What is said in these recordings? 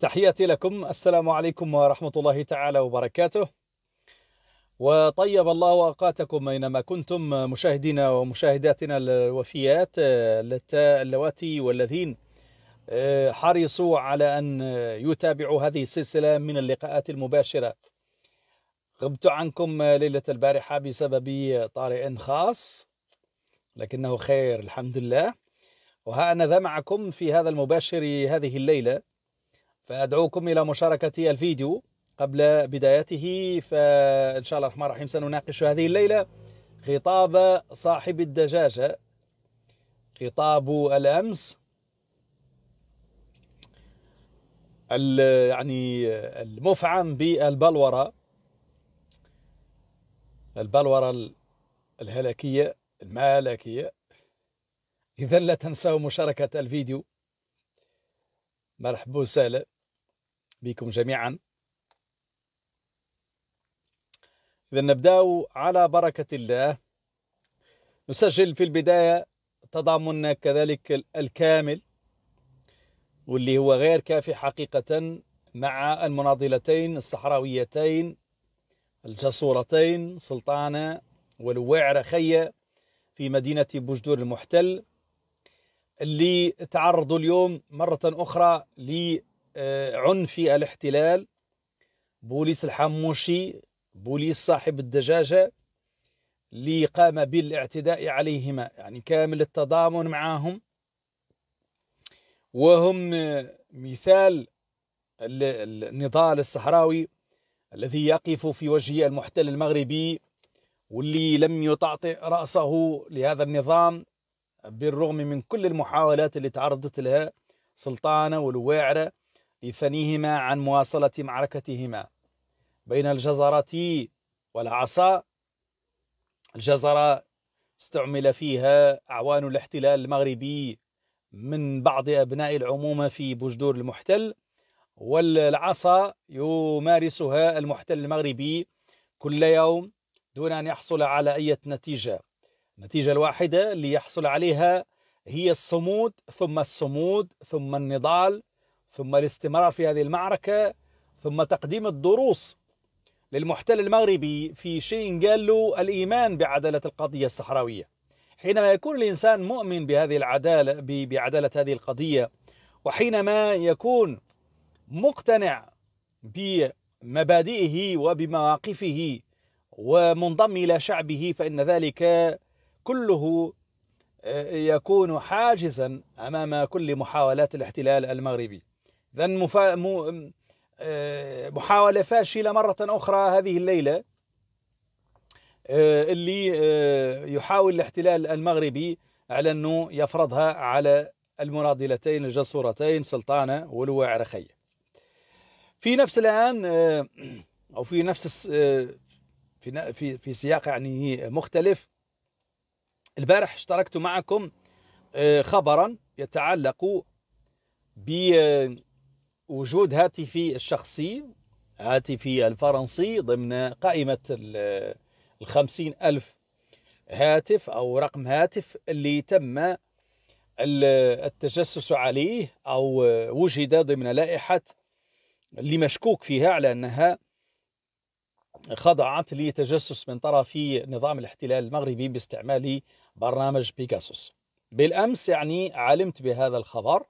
تحياتي لكم السلام عليكم ورحمة الله تعالى وبركاته وطيب الله أوقاتكم أينما كنتم مشاهدينا ومشاهداتنا الوفيات آه، اللواتي والذين آه، حرصوا على أن يتابعوا هذه السلسلة من اللقاءات المباشرة غبت عنكم ليلة البارحة بسبب طارئ خاص لكنه خير الحمد لله وها أنا ذا معكم في هذا المباشر هذه الليلة فأدعوكم إلى مشاركة الفيديو قبل بدايته فإن شاء الله الرحمن الرحيم سنناقش هذه الليلة خطاب صاحب الدجاجة خطاب الأمس يعني المفعم بالبلورة البلورة الهلكية المالكية إذا لا تنسوا مشاركة الفيديو مرحبا وسهلا بكم جميعا إذا نبدأ على بركة الله نسجل في البداية تضامننا كذلك الكامل واللي هو غير كافي حقيقة مع المناضلتين الصحراويتين الجسورتين سلطانة والوعرة خية في مدينة بوجدور المحتل اللي تعرضوا اليوم مرة أخرى آه، عنفي الاحتلال بوليس الحموشي بوليس صاحب الدجاجة اللي قام بالاعتداء عليهما يعني كامل التضامن معهم وهم مثال النضال الصحراوي الذي يقف في وجه المحتل المغربي واللي لم يطعطئ رأسه لهذا النظام بالرغم من كل المحاولات اللي تعرضت لها سلطانة والواعرة لثنيهما عن مواصلة معركتهما بين الجزرة والعصا الجزرة استعمل فيها أعوان الاحتلال المغربي من بعض أبناء العمومة في بجدور المحتل والعصا يمارسها المحتل المغربي كل يوم دون أن يحصل على أي نتيجة النتيجة الواحدة اللي يحصل عليها هي الصمود ثم الصمود ثم النضال ثم الاستمرار في هذه المعركة ثم تقديم الدروس للمحتل المغربي في شيء قال له الإيمان بعدالة القضية الصحراوية حينما يكون الإنسان مؤمن بهذه العدالة بعدالة هذه القضية وحينما يكون مقتنع بمبادئه وبمواقفه ومنضم إلى شعبه فإن ذلك كله آه، يكون حاجزا أمام كل محاولات الاحتلال المغربي إذا مفا... م... آه، محاولة فاشلة مرة أخرى هذه الليلة آه، اللي آه، يحاول الاحتلال المغربي على أنه يفرضها على المناضلتين الجسورتين سلطانة ولواء عرخية في نفس الآن أو في نفس في في في سياق يعني مختلف البارح اشتركت معكم خبرا يتعلق ب وجود هاتفي الشخصي هاتفي الفرنسي ضمن قائمة الخمسين ألف هاتف أو رقم هاتف اللي تم التجسس عليه أو وجد ضمن لائحة اللي مشكوك فيها على أنها خضعت لتجسس من طرف نظام الاحتلال المغربي باستعمال برنامج بيكاسوس بالأمس يعني علمت بهذا الخبر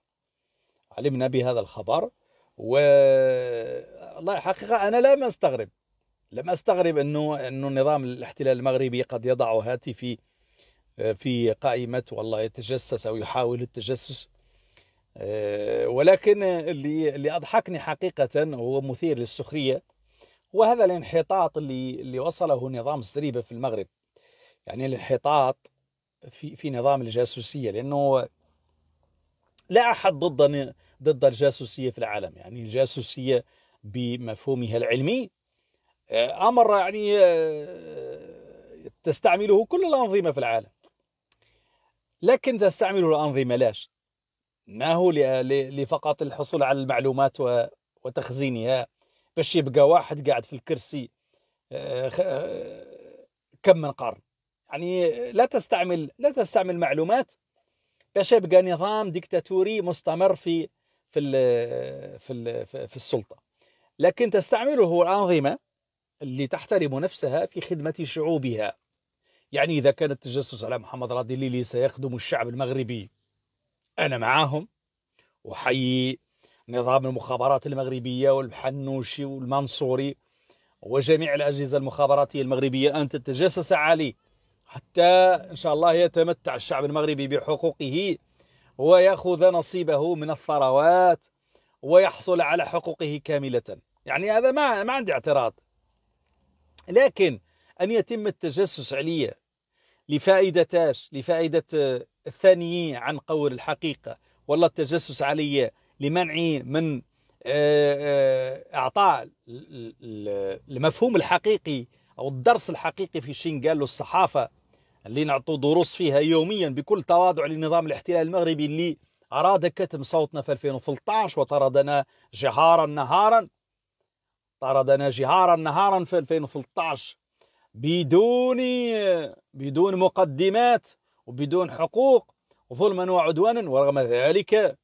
علمنا بهذا الخبر و والله حقيقه انا لم استغرب لم استغرب انه انه نظام الاحتلال المغربي قد يضع هاتفي آه، في قائمه والله يتجسس او يحاول التجسس آه، ولكن اللي اللي اضحكني حقيقه هو مثير للسخريه هو هذا الانحطاط اللي اللي وصله نظام السريبه في المغرب يعني الانحطاط في في نظام الجاسوسيه لانه لا احد ضد ضد الجاسوسية في العالم يعني الجاسوسية بمفهومها العلمي أمر آه، آه، يعني آه، تستعمله كل الأنظمة في العالم لكن تستعمله الأنظمة لاش ما هو لفقط الحصول على المعلومات وتخزينها باش يبقى واحد قاعد في الكرسي كم من قرن يعني لا تستعمل لا تستعمل معلومات باش يبقى نظام ديكتاتوري مستمر في في الـ في الـ في السلطه لكن تستعمله الانظمه اللي تحترم نفسها في خدمه شعوبها يعني اذا كان التجسس على محمد راضي الليلي سيخدم الشعب المغربي انا معاهم احيي نظام المخابرات المغربيه والحنوشي والمنصوري وجميع الاجهزه المخابراتيه المغربيه ان تتجسس عليه حتى ان شاء الله يتمتع الشعب المغربي بحقوقه ويأخذ نصيبه من الثروات ويحصل على حقوقه كاملة يعني هذا ما, ما عندي اعتراض لكن أن يتم التجسس عليا لفائدتاش لفائدة آه، الثانيين عن قول الحقيقة ولا التجسس علي لمنعي من آه، آه، اعطاء المفهوم الحقيقي او الدرس الحقيقي في شين قال له الصحافه اللي نعطوا دروس فيها يوميا بكل تواضع لنظام الاحتلال المغربي اللي أراد كتم صوتنا في 2013 وطردنا جهارا نهارا طردنا جهارا نهارا في 2013 بدون بدون مقدمات وبدون حقوق ظلما وعدوانا ورغم ذلك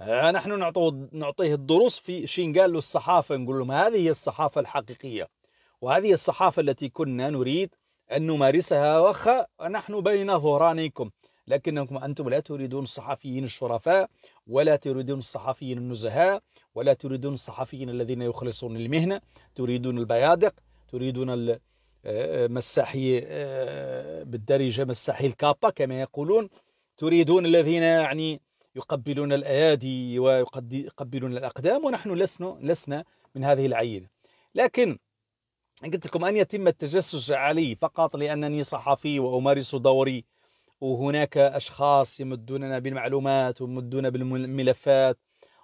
آه، نحن نعطوه نعطيه الدروس في شين قال له الصحافه نقول لهم هذه هي الصحافه الحقيقيه وهذه الصحافه التي كنا نريد أن نمارسها وخا نحن بين ظهرانيكم لكنكم أنتم لا تريدون الصحفيين الشرفاء ولا تريدون الصحفيين النزهاء ولا تريدون الصحفيين الذين يخلصون المهنة تريدون البيادق تريدون آه، آه، مساحي آه، بالدارجة مساحي الكابا كما يقولون تريدون الذين يعني يقبلون الأيادي ويقبلون الأقدام ونحن لسنا لسنا من هذه العينة لكن قلت لكم أن يتم التجسس علي فقط لأنني صحفي وأمارس دوري وهناك أشخاص يمدوننا بالمعلومات ويمدونا بالملفات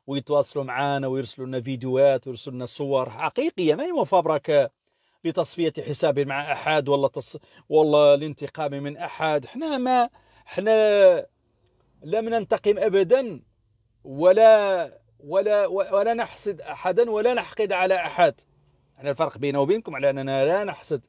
ويتواصلوا معنا ويرسلوا لنا فيديوهات ويرسلوا لنا صور حقيقية ما هي مفبركة لتصفية حساب مع أحد ولا تص... والله الانتقام من أحد احنا ما احنا لم ننتقم أبدا ولا ولا ولا نحسد أحدا ولا نحقد على أحد أنا الفرق بينه وبينكم على أننا لا نحسد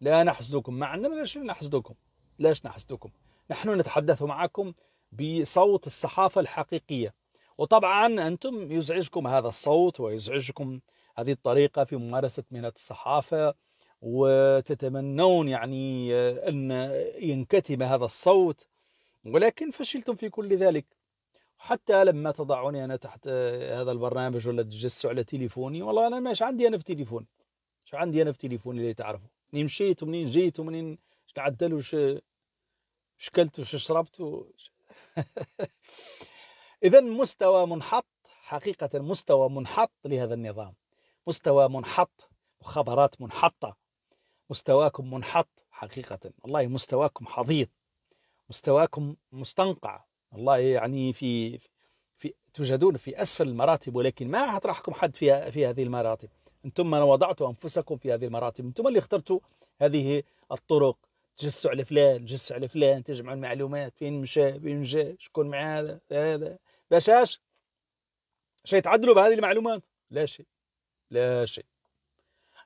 لا نحسدكم ما عندنا ليش نحسدكم ليش نحسدكم نحن نتحدث معكم بصوت الصحافة الحقيقية وطبعا أنتم يزعجكم هذا الصوت ويزعجكم هذه الطريقة في ممارسة مهنة الصحافة وتتمنون يعني أن ينكتم هذا الصوت ولكن فشلتم في كل ذلك حتى لما تضعوني انا تحت آه، هذا البرنامج ولا تجسوا على تليفوني والله انا مش عندي انا في تليفوني شو عندي انا في تليفوني اللي تعرفوا منين مشيت ومنين جيت ومنين قعدت له وش شكلت وش شربت وش اذا مستوى منحط حقيقه مستوى منحط لهذا النظام مستوى منحط وخبرات منحطه مستواكم منحط حقيقه والله مستواكم حضيض مستواكم مستنقع والله يعني في في توجدون في اسفل المراتب ولكن ما حطرحكم حد في في هذه المراتب انتم من وضعتوا انفسكم في هذه المراتب انتم اللي اخترتوا هذه الطرق تجسوا على فلان تجسوا على فلان تجمعوا المعلومات فين مشى فين مشى شكون مع هذا هذا باش اش شي تعدلوا بهذه المعلومات لا شيء لا شيء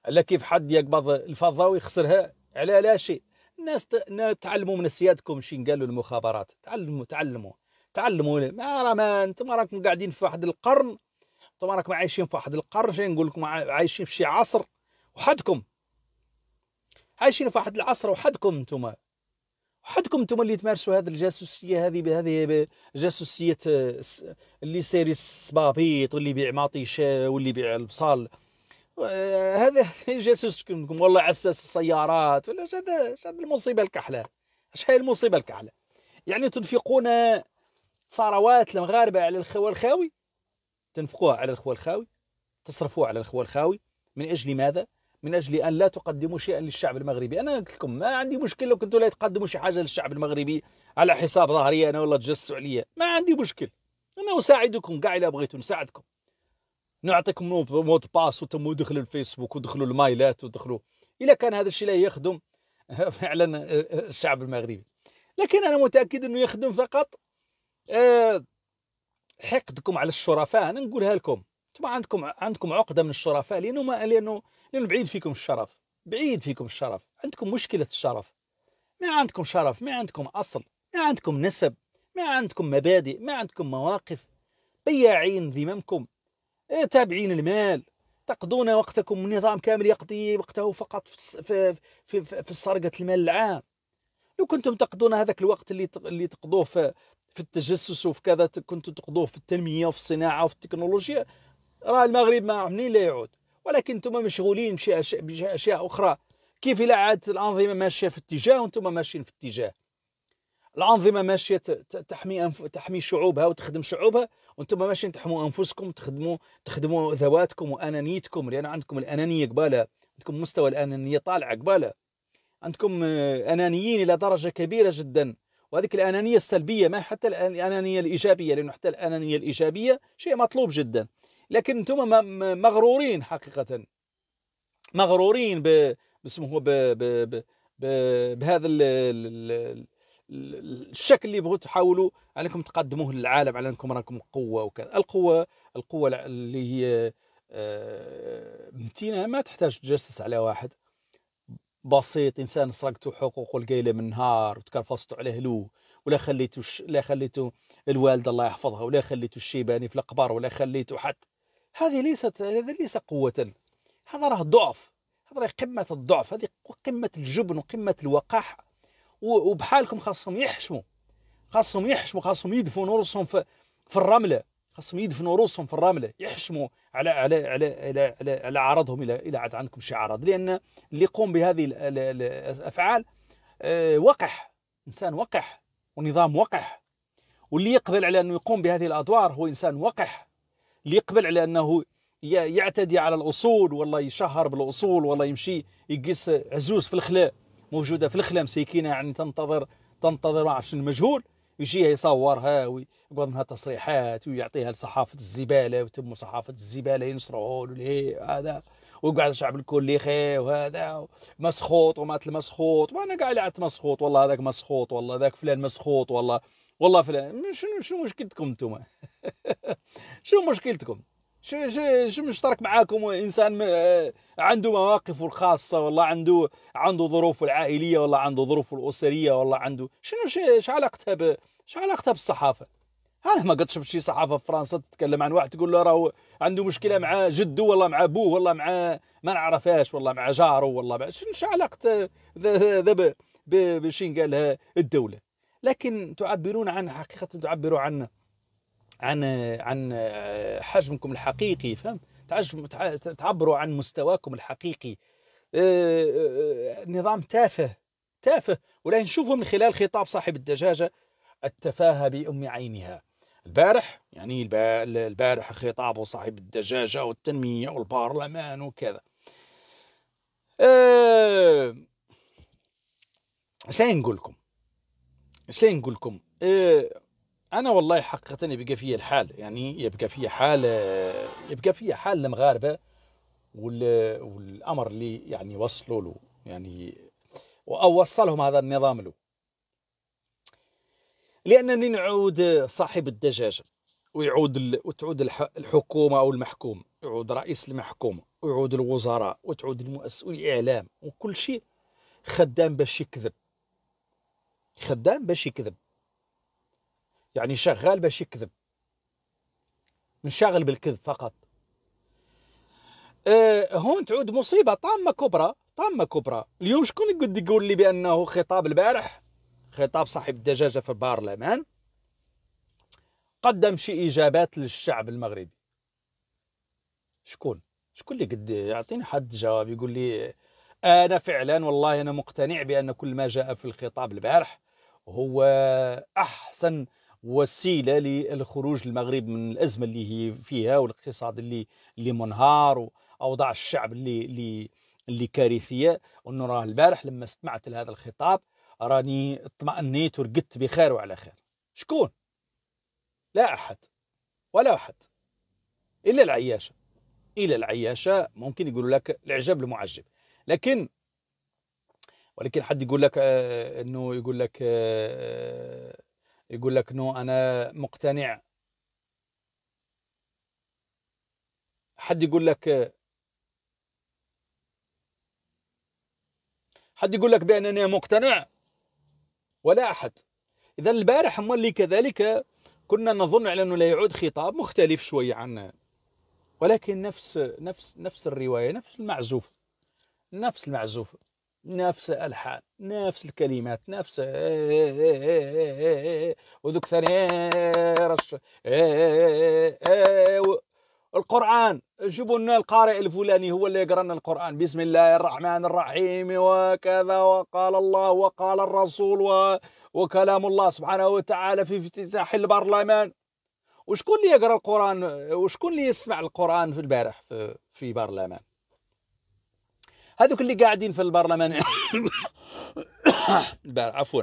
لا كيف حد يقبض الفضه ويخسرها على لا شيء الناس تعلموا من سيادكم شين قالوا المخابرات تعلموا تعلموا تعلموا ما راه ما انتم راكم قاعدين في واحد القرن انتم راكم عايشين في واحد القرن شين نقول لكم عايشين في شي عصر وحدكم عايشين في واحد العصر وحدكم انتم وحدكم انتم اللي تمارسوا هذه الجاسوسيه هذه بهذه جاسوسيه آه، اللي ساري السبابيط واللي يبيع ماطيشه واللي يبيع البصال آه، هذا جاسوسكم والله عساس السيارات ولا هذا هذا المصيبه الكحله اش هي المصيبه الكحله يعني تنفقون ثروات المغاربه على الخو الخاوي تنفقوها على الخو الخاوي تصرفوها على الخو الخاوي من اجل ماذا من اجل ان لا تقدموا شيئا للشعب المغربي انا قلت لكم ما عندي مشكل لو كنتوا لا تقدموا شي حاجه للشعب المغربي على حساب ظهري انا والله تجسوا عليا ما عندي مشكل انا اساعدكم كاع الا بغيتوا نساعدكم نعطيكم مود باس وتم دخلوا الفيسبوك ودخلوا المايلات ودخلوا الا كان هذا الشيء لا يخدم فعلا آه، الشعب المغربي لكن انا متاكد انه يخدم فقط آه، حقدكم على الشرفاء انا نقولها لكم انتم عندكم عندكم عقده من الشرفاء لانه ما لانه لانه بعيد فيكم الشرف بعيد فيكم الشرف عندكم مشكله الشرف ما عندكم شرف ما عندكم اصل ما عندكم نسب ما عندكم مبادئ ما عندكم مواقف بياعين ذممكم إيه، تابعين المال تقضون وقتكم النظام كامل يقضي وقته فقط في, في, في, سرقة المال العام لو كنتم تقضون هذاك الوقت اللي اللي تقضوه في, في التجسس وفي كذا كنتم تقضوه في التنمية وفي الصناعة وفي التكنولوجيا راه المغرب ما منين لا يعود ولكن انتم مشغولين بشيء اشياء اخرى كيف الا عادت الانظمه ماشيه في اتجاه وانتم ماشيين في اتجاه الانظمه ماشيه تحمي أنف... تحمي شعوبها وتخدم شعوبها وانتم ماشيين تحموا انفسكم تخدموا تخدموا ذواتكم وانانيتكم لان عندكم الانانيه قباله عندكم مستوى الانانيه طالع قباله عندكم آه، انانيين الى درجه كبيره جدا وهذيك الانانيه السلبيه ما حتى الانانيه الايجابيه لانه حتى الانانيه الايجابيه شيء مطلوب جدا لكن انتم مغرورين حقيقه مغرورين ب... باسمه ب... ب... ب... بهذا ال... الشكل اللي بغيتوا تحاولوا انكم تقدموه للعالم على انكم راكم قوه وكذا القوه القوه اللي هي آه، متينه ما تحتاج تجسس على واحد بسيط انسان سرقتو حقوقه القايله من نهار وتكرفصتو على هلو ولا خليتو ش... لا خليتو الوالده الله يحفظها ولا خليتو الشيباني في القبر ولا خليتو حتى هذه ليست هذه ليس قوه هذا راه ضعف هذا راه قمه الضعف هذه قمه الجبن وقمه الوقاحه وبحالكم خاصهم يحشموا خاصهم يحشموا خاصهم يدفنوا روسهم في, في الرمله خاصهم يدفنوا روسهم في الرمله يحشموا على على على على, على, على عرضهم الى الى عاد عندكم شي عرض لان اللي يقوم بهذه الافعال آه، وقح انسان وقح ونظام وقح واللي يقبل على انه يقوم بهذه الادوار هو انسان وقح اللي يقبل على انه يعتدي على الاصول والله يشهر بالاصول والله يمشي يقيس عزوز في الخلاء موجوده في الخلا مسكينه يعني تنتظر تنتظر ما عرفش المجهول يجيها يصورها ويقعد منها تصريحات ويعطيها لصحافه الزباله وتم صحافه الزباله ينصروا له هذا ويقعد الشعب الكل خير وهذا مسخوط ومات المسخوط وانا قاعد قعدت مسخوط والله هذاك مسخوط والله ذاك فلان مسخوط والله والله فلان شنو شنو مشكلتكم انتم شنو مشكلتكم شو شو شو مشترك معاكم انسان آه، عنده مواقفه الخاصه والله عنده عنده ظروفه العائليه والله عنده ظروفه الاسريه والله عنده شنو شو علاقتها ب شو علاقتها بالصحافه؟ انا ما قد شفت شي صحافه في فرنسا تتكلم عن واحد تقول له راهو عنده مشكله مع جده والله مع ابوه والله مع ما نعرفهاش والله مع جاره والله مع شنو علاقه ذاب بشين قالها الدوله لكن تعبرون عن حقيقه تعبروا عن عن عن حجمكم الحقيقي فهمت تعبروا عن مستواكم الحقيقي أه، أه، نظام تافه تافه ولا نشوفه من خلال خطاب صاحب الدجاجه التفاهه بام عينها البارح يعني البارح خطابه صاحب الدجاجه والتنميه والبرلمان وكذا أه شنو نقول لكم شنو نقول لكم أه انا والله حقيقه يبقى فيا الحال يعني يبقى فيا حال يبقى فيا حال المغاربه والامر اللي يعني وصلوا له يعني او وصلهم هذا النظام له لانني نعود صاحب الدجاجه ويعود وتعود الحكومه او المحكوم يعود رئيس المحكوم ويعود الوزراء وتعود المؤسس والاعلام وكل شيء خدام باش يكذب خدام باش يكذب يعني شغال باش يكذب منشغل بالكذب فقط أه هون تعود مصيبه طامه كبرى طامه كبرى اليوم شكون يقد يقول لي بانه خطاب البارح خطاب صاحب الدجاجه في البرلمان قدم شي اجابات للشعب المغربي شكون شكون اللي قد يعطيني حد جواب يقول لي انا فعلا والله انا مقتنع بان كل ما جاء في الخطاب البارح هو احسن وسيله للخروج المغرب من الازمه اللي هي فيها والاقتصاد اللي اللي منهار واوضاع الشعب اللي اللي اللي كارثيه وانه راه البارح لما استمعت لهذا الخطاب راني اطمأنيت ورقدت بخير وعلى خير شكون لا احد ولا احد الا العياشه الا العياشه ممكن يقولوا لك العجب المعجب لكن ولكن حد يقول لك آه، انه يقول لك آه, آه، يقول لك نو انا مقتنع حد يقول لك حد يقول لك بانني مقتنع ولا احد اذا البارح هم اللي كذلك كنا نظن على انه لا يعود خطاب مختلف شوي عن ولكن نفس نفس نفس الروايه نفس المعزوف نفس المعزوف نفس الحال نفس الكلمات نفس إيه، إيه، إيه، وذوك ثاني رش القرآن جيبوا لنا القارئ الفلاني هو اللي يقرأ لنا القرآن بسم الله الرحمن الرحيم وكذا وقال الله وقال الرسول و... وكلام الله سبحانه وتعالى في افتتاح البرلمان وشكون اللي يقرأ القرآن وشكون اللي يسمع القرآن في البارح في, في برلمان هذوك اللي قاعدين في البرلمان عفوا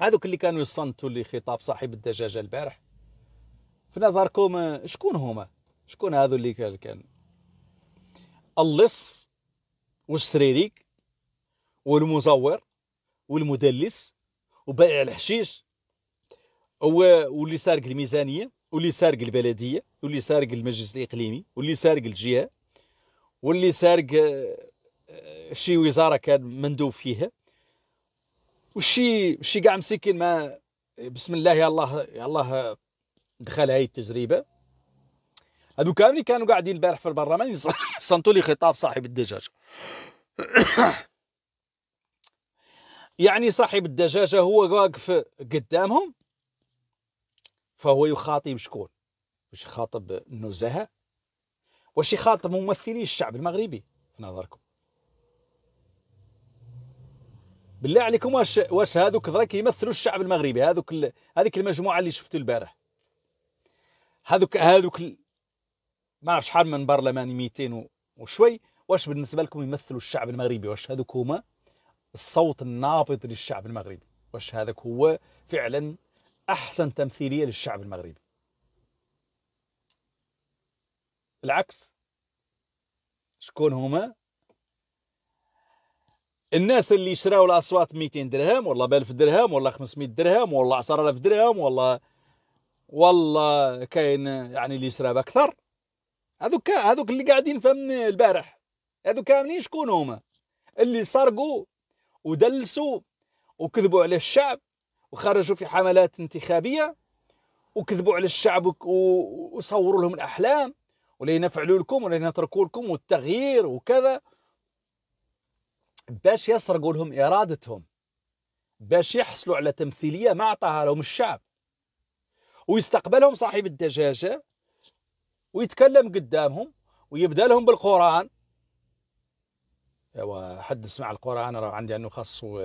هذوك اللي كانوا يصنتوا اللي خطاب صاحب الدجاجه البارح في نظركم شكون هما شكون هذو اللي كان كان اللص والسريريك والمزور والمدلس وبائع الحشيش واللي سارق الميزانيه واللي سارق البلديه واللي سارق المجلس الاقليمي واللي سارق الجهه واللي سارق شي وزاره كان مندوب فيها وشي شي كاع مسكين ما بسم الله يا الله يا الله دخل هاي التجربه هذو كاملين كانوا قاعدين البارح في البرلمان صنتوا لي خطاب صاحب الدجاجه يعني صاحب الدجاجه هو واقف قدامهم فهو يخاطب شكون واش يخاطب النزهه واش يخاطب ممثلي الشعب المغربي في نظركم بالله عليكم واش واش هذوك ترى كيمثلوا الشعب المغربي هذوك هذيك المجموعه اللي شفتوا البارح هذوك هذوك ما نعرف شحال من برلمان 200 وشوي واش بالنسبه لكم يمثلوا الشعب المغربي واش هذوك هما الصوت النابض للشعب المغربي واش هذاك هو فعلا احسن تمثيليه للشعب المغربي العكس شكون هما الناس اللي شراو الاصوات 200 درهم ولا 1000 درهم ولا 500 درهم ولا 10000 درهم ولا والله كاين يعني اللي يشراو باكثر هذوك هذوك اللي قاعدين فهمني البارح هذوك كاملين شكون هما اللي سرقوا ودلسوا وكذبوا على الشعب وخرجوا في حملات انتخابيه وكذبوا على الشعب وصوروا لهم الاحلام ولينا نفعلوا لكم ولينا نتركوا لكم والتغيير وكذا باش يسرقوا لهم إرادتهم باش يحصلوا على تمثيلية ما عطاها لهم الشعب ويستقبلهم صاحب الدجاجة ويتكلم قدامهم ويبدا لهم بالقران ايوا حد سمع القران راه عندي انه خاصو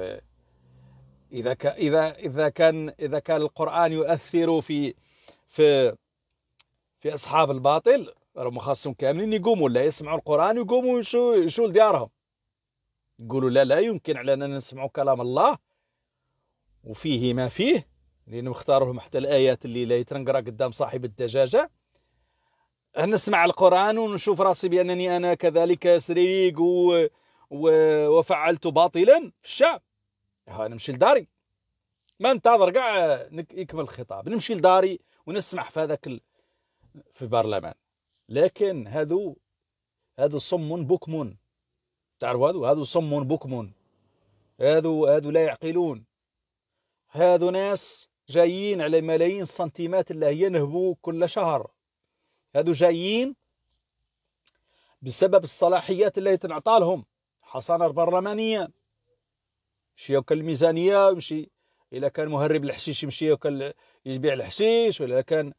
اذا اذا اذا كان اذا كان القران يؤثر في في في اصحاب الباطل راهم خاصهم كاملين يقوموا لا يسمعوا القران ويقوموا يمشوا يمشوا لديارهم يقولوا لا لا يمكن علينا نسمع كلام الله وفيه ما فيه لانه اختاروهم حتى الايات اللي لا يترنقرا قدام صاحب الدجاجه نسمع القران ونشوف راسي بانني انا كذلك سريق و... و... وفعلت باطلا في الشعب نمشي لداري ما ننتظر كاع يكمل الخطاب نمشي لداري ونسمح في هذاك ال... في البرلمان لكن هذو هذو صم بكم تعرفوا هذو هذو صم بكم هذو هذو لا يعقلون هذو ناس جايين على ملايين السنتيمات اللي هي ينهبوا كل شهر هذو جايين بسبب الصلاحيات اللي تنعطى لهم حصانة البرلمانية شي ياكل الميزانية ويمشي إلا كان مهرب الحشيش يمشي ياكل يبيع الحشيش ولا كان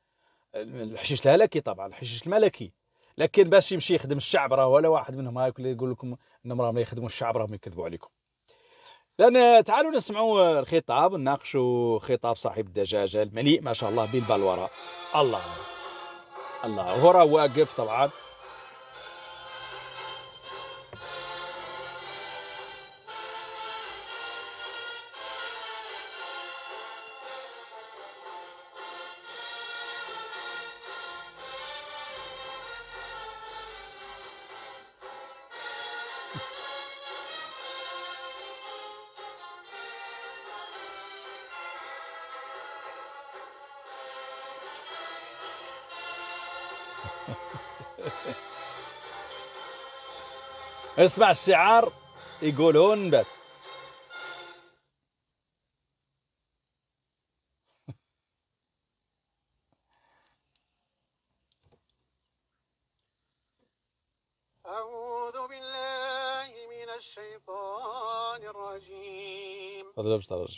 الحشيش الهلكي طبعا الحشيش الملكي لكن باش يمشي يخدم الشعب راه ولا واحد منهم اللي يقول لكم انهم راهم يخدموا الشعب راهم يكذبوا عليكم لان تعالوا نسمعوا الخطاب نناقشوا خطاب صاحب الدجاجه المليء ما شاء الله بالبلوره الله الله هو راه واقف طبعا اسمع الشعار يقولون بات أعوذ بالله من الشيطان الرجيم هذا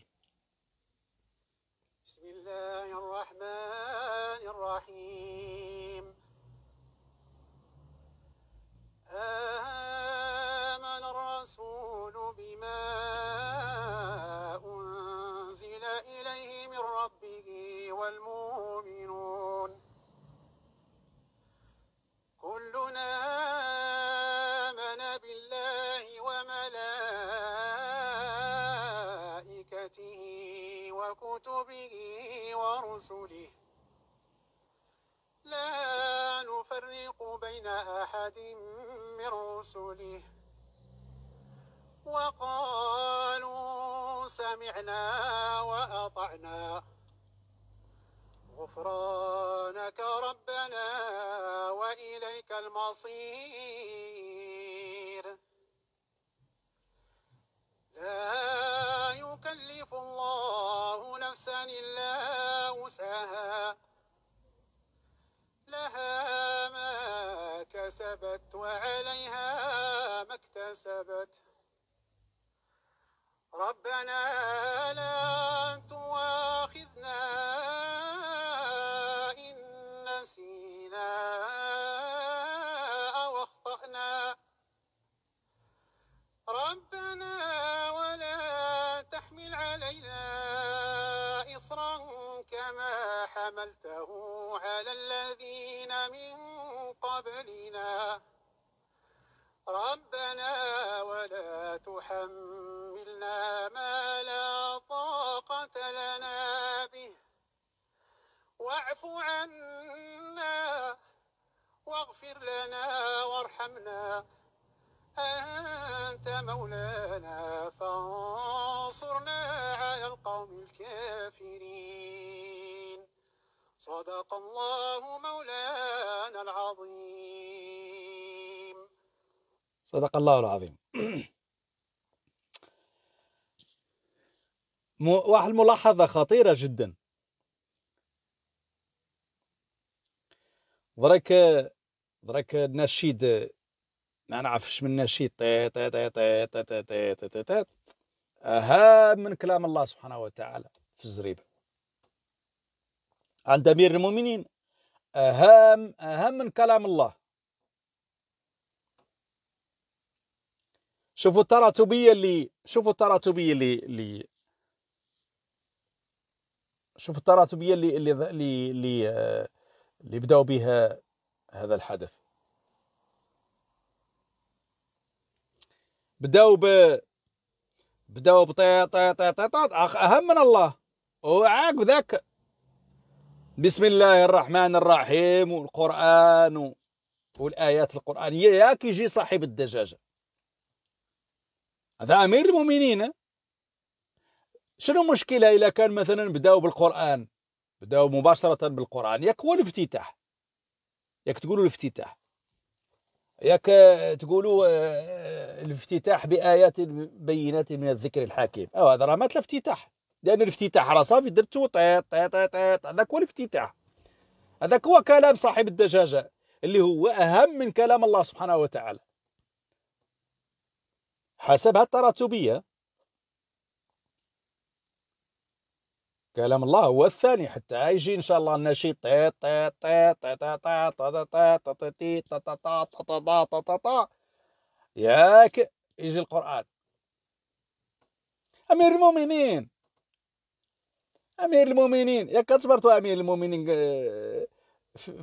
ربنا لا تواخذنا إن نسينا أو أخطأنا ربنا ولا تحمل علينا إصرا كما حملته على الذين من قبلنا ربنا ولا تحمل ما لا طاقة لنا به واعف عنا واغفر لنا وارحمنا أنت مولانا فانصرنا على القوم الكافرين صدق الله مولانا العظيم صدق الله العظيم واحد الملاحظة خطيرة جدا درك درك النشيد ما نعرفش من نشيد طي من كلام الله سبحانه وتعالى في الزريبة عند أمير المؤمنين أهم أهم من كلام الله شوفوا التراتبية اللي شوفوا التراتبية اللي اللي شوف التراتبيه اللي اللي اللي اللي, بداو آه، بداوا بها هذا الحدث بداوا ب بداوا بطيط اهم من الله وعاق ذاك بسم الله الرحمن الرحيم والقران والايات القرانيه ياك يجي صاحب الدجاجه هذا امير المؤمنين شنو مشكلة إذا كان مثلا بداو بالقرآن بداو مباشرة بالقرآن ياك هو الافتتاح ياك تقولوا الافتتاح ياك آه، تقولوا آه، آه، الافتتاح بآيات بينات من الذكر الحكيم أو هذا راه مات الافتتاح لأن الافتتاح راه صافي درتو طيط طيط طيط هذاك هو الافتتاح هذاك هو كلام صاحب الدجاجة اللي هو أهم من كلام الله سبحانه وتعالى حسب هالتراتبية كلام الله هو الثاني حتى يجي ان شاء الله النشيد ياك يجي القران امير المؤمنين امير المؤمنين ياك كتبرتوا امير المؤمنين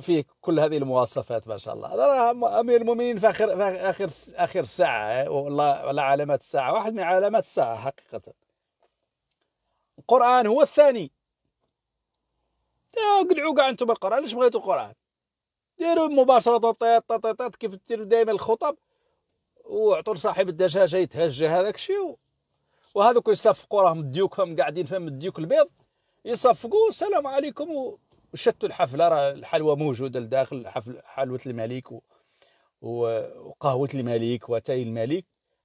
فيه كل هذه المواصفات ما شاء الله هذا امير المؤمنين في اخر اخر اخر الساعه والله علامات الساعه واحد من علامات الساعه حقيقه القرآن هو الثاني قلعوا كاع انتم القرآن علاش بغيتوا القرآن ديروا مباشرة طيط كيف ديروا دائما الخطب وعطوا لصاحب الدجاجة يتهجى هذاك الشيء وهذوك يصفقوا راهم ديوكهم قاعدين فهم الديوك البيض يصفقوا السلام عليكم وشتوا الحفله راه الحلوه موجوده لداخل حفل حلوه الملك و... و... وقهوه الملك وتاي الملك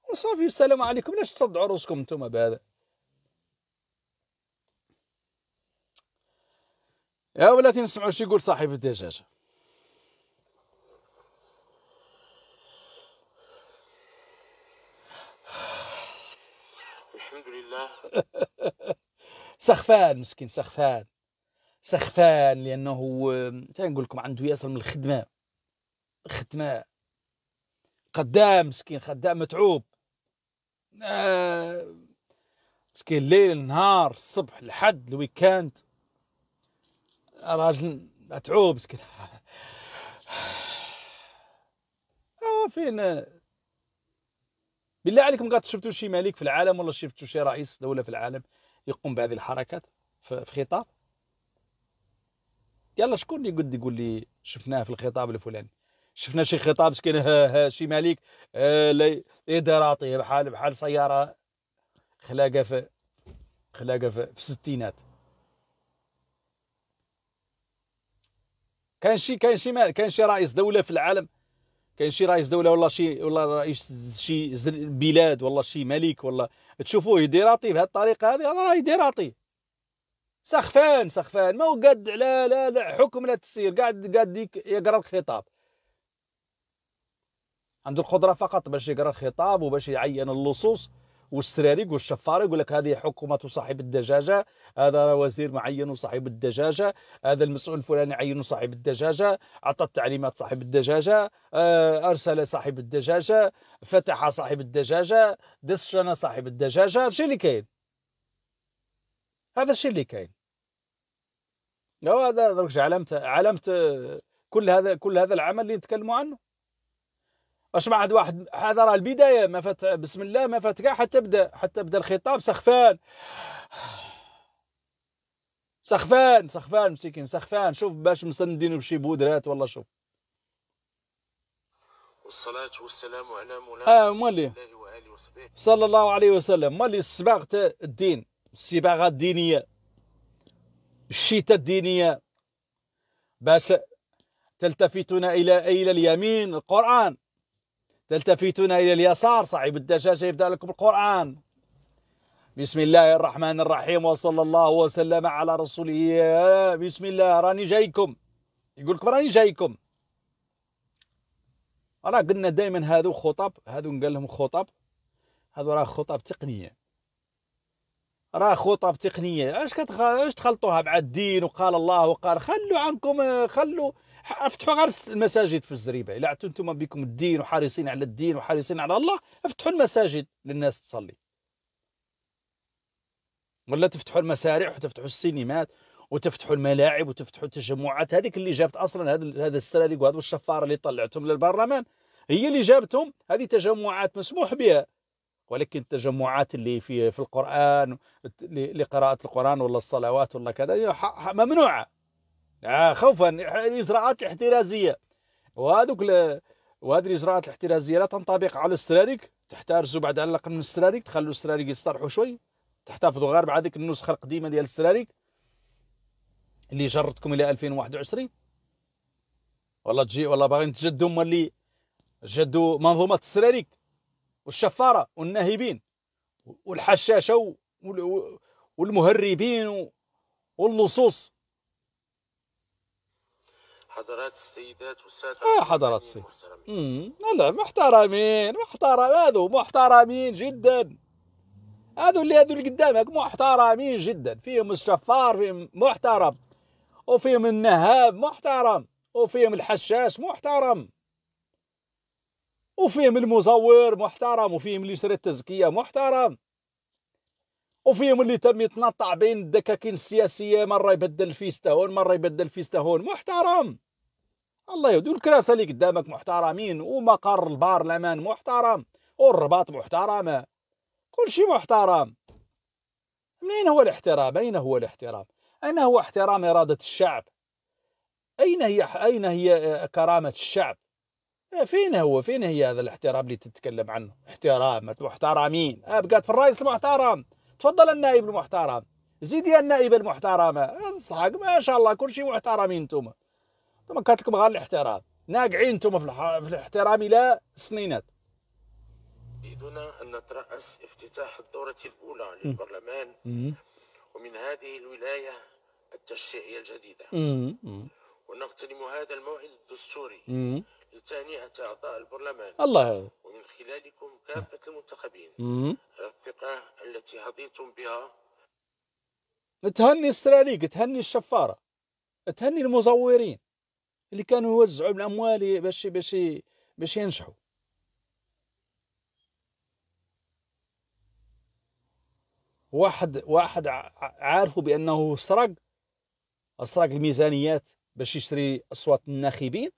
وصافي السلام عليكم ليش تصدعوا روسكم انتم بهذا يا ولاتي نسمعوا شي يقول صاحب الدجاجه الحمد لله سخفان مسكين سخفان سخفان لانه تنقول لكم عنده ياسر من الخدمه الخدمه خدام مسكين خدام متعوب آه مسكين الليل النهار الصبح الحد الويكاند راجل متعوب سكن فين بالله عليكم قد شفتوا شي ملك في العالم ولا شفتوا شي رئيس دوله في العالم يقوم بهذه الحركات في خطاب يلا شكون اللي قد يقول لي شفناه في الخطاب الفلاني شفنا شي خطاب سكين شي ملك ادراطي بحال بحال سياره خلاقه في خلاقه في الستينات كاين شي كاين شي كاين شي رئيس دوله في العالم كاين شي رئيس دوله ولا شي ولا رئيس شي بلاد ولا شي ملك ولا تشوفوه يديراتي بهذه الطريقه هذه راه يديراتي سخفان سخفان ما هو قاد لا لا لا حكم لا تسير قاعد قاعد يقرا الخطاب عنده القدره فقط باش يقرا الخطاب وباش يعين اللصوص والسراريق والشفاره يقول لك هذه حكومه صاحب الدجاجه هذا وزير معين صاحب الدجاجه هذا المسؤول الفلاني عينه صاحب الدجاجه اعطى التعليمات صاحب الدجاجه آه، ارسل صاحب الدجاجه فتح صاحب الدجاجه دسشنا صاحب الدجاجه هذا الشيء اللي كاين هذا الشيء اللي كاين هذا علامه علامه كل هذا كل هذا العمل اللي نتكلموا عنه اش بعد واحد هذا راه البدايه ما فات بسم الله ما فات كاع حتى بدا حتى بدا الخطاب سخفان سخفان سخفان مسكين سخفان شوف باش مسندينو بشي بودرات والله شوف والصلاة والسلام على مولانا آه مولي صلى الله عليه وسلم مالي الصباغ الدين الصباغة الدينية الشتة الدينية باش تلتفتون إلى إلى اليمين القرآن تلتفتون إلى اليسار صاحب الدجاجه يبدأ لكم القرآن بسم الله الرحمن الرحيم وصلى الله وسلم على رسوله بسم الله راني جايكم يقول لكم راني جايكم راه قلنا دائما هذو خطب هذو نقال لهم خطب هذو راه خطب تقنيه راه خطب تقنيه اش كتخلطوها مع الدين وقال الله وقال خلوا عنكم خلوا افتحوا غير المساجد في الزريبه الا عدتوا انتم بكم الدين وحريصين على الدين وحريصين على الله افتحوا المساجد للناس تصلي ولا تفتحوا المسارح وتفتحوا السينمات وتفتحوا الملاعب وتفتحوا التجمعات هذيك اللي جابت اصلا هذا هذا السراليق وهذا الشفاره اللي طلعتهم للبرلمان هي اللي جابتهم هذه تجمعات مسموح بها ولكن التجمعات اللي في في القران لقراءه القران ولا الصلوات ولا كذا ممنوعه آه، خوفا الاجراءات الاحترازيه وهذوك وهذه الاجراءات الاحترازيه لا تنطبق على السراريك تحترزوا بعد على الاقل من السراريك تخلوا السراريك يسترحوا شوي تحتفظوا غير بعد ذيك النسخه القديمه ديال السراريك اللي جرتكم الى 2021 والله تجي والله باغيين تجدوا هما اللي جدوا منظومه السراريك والشفاره والناهبين والحشاشه والمهربين واللصوص حضرات السيدات والساده اه حضرات السيدات لا محترمين محترم هذو محترمين جدا هذو اللي هذو اللي قدامك محترمين جدا فيهم الشفار فيهم محترم وفيهم النهاب محترم وفيهم الحشاش محترم وفيهم المزور محترم وفيهم اللي يشري التزكية محترم وفيهم اللي تم يتنطع بين الدكاكين السياسية مرة يبدل فيستهون مرة يبدل فيستهون محترم الله يهدي الكراسه اللي قدامك محترمين ومقر البرلمان محترم والرباط محترمه كل شيء محترم منين هو الاحترام اين هو الاحترام اين هو احترام اراده الشعب اين هي اين هي آه، كرامه الشعب آه، فين هو فين هي هذا الاحترام اللي تتكلم عنه احترام محترمين ابقات آه، في الرئيس المحترم تفضل النائب المحترم زيد يا النائبه المحترمه انصحك ما شاء الله كل شيء محترمين انتم ثم كانت لكم غير الاحترام ناقعين انتم في, الح... في الاحترام الى السنينات يريدنا ان نتراس افتتاح الدوره الاولى للبرلمان ومن هذه الولايه التشريعيه الجديده ونغتنم هذا الموعد الدستوري لتهنئه اعضاء البرلمان الله ومن خلالكم كافه المنتخبين على الثقه التي هضيتم بها تهني السراليك تهني الشفاره تهني المزورين اللي كانوا يوزعوا الاموال باش باش باش ينجحوا واحد واحد عارفه بانه سرق سرق الميزانيات باش يشري اصوات الناخبين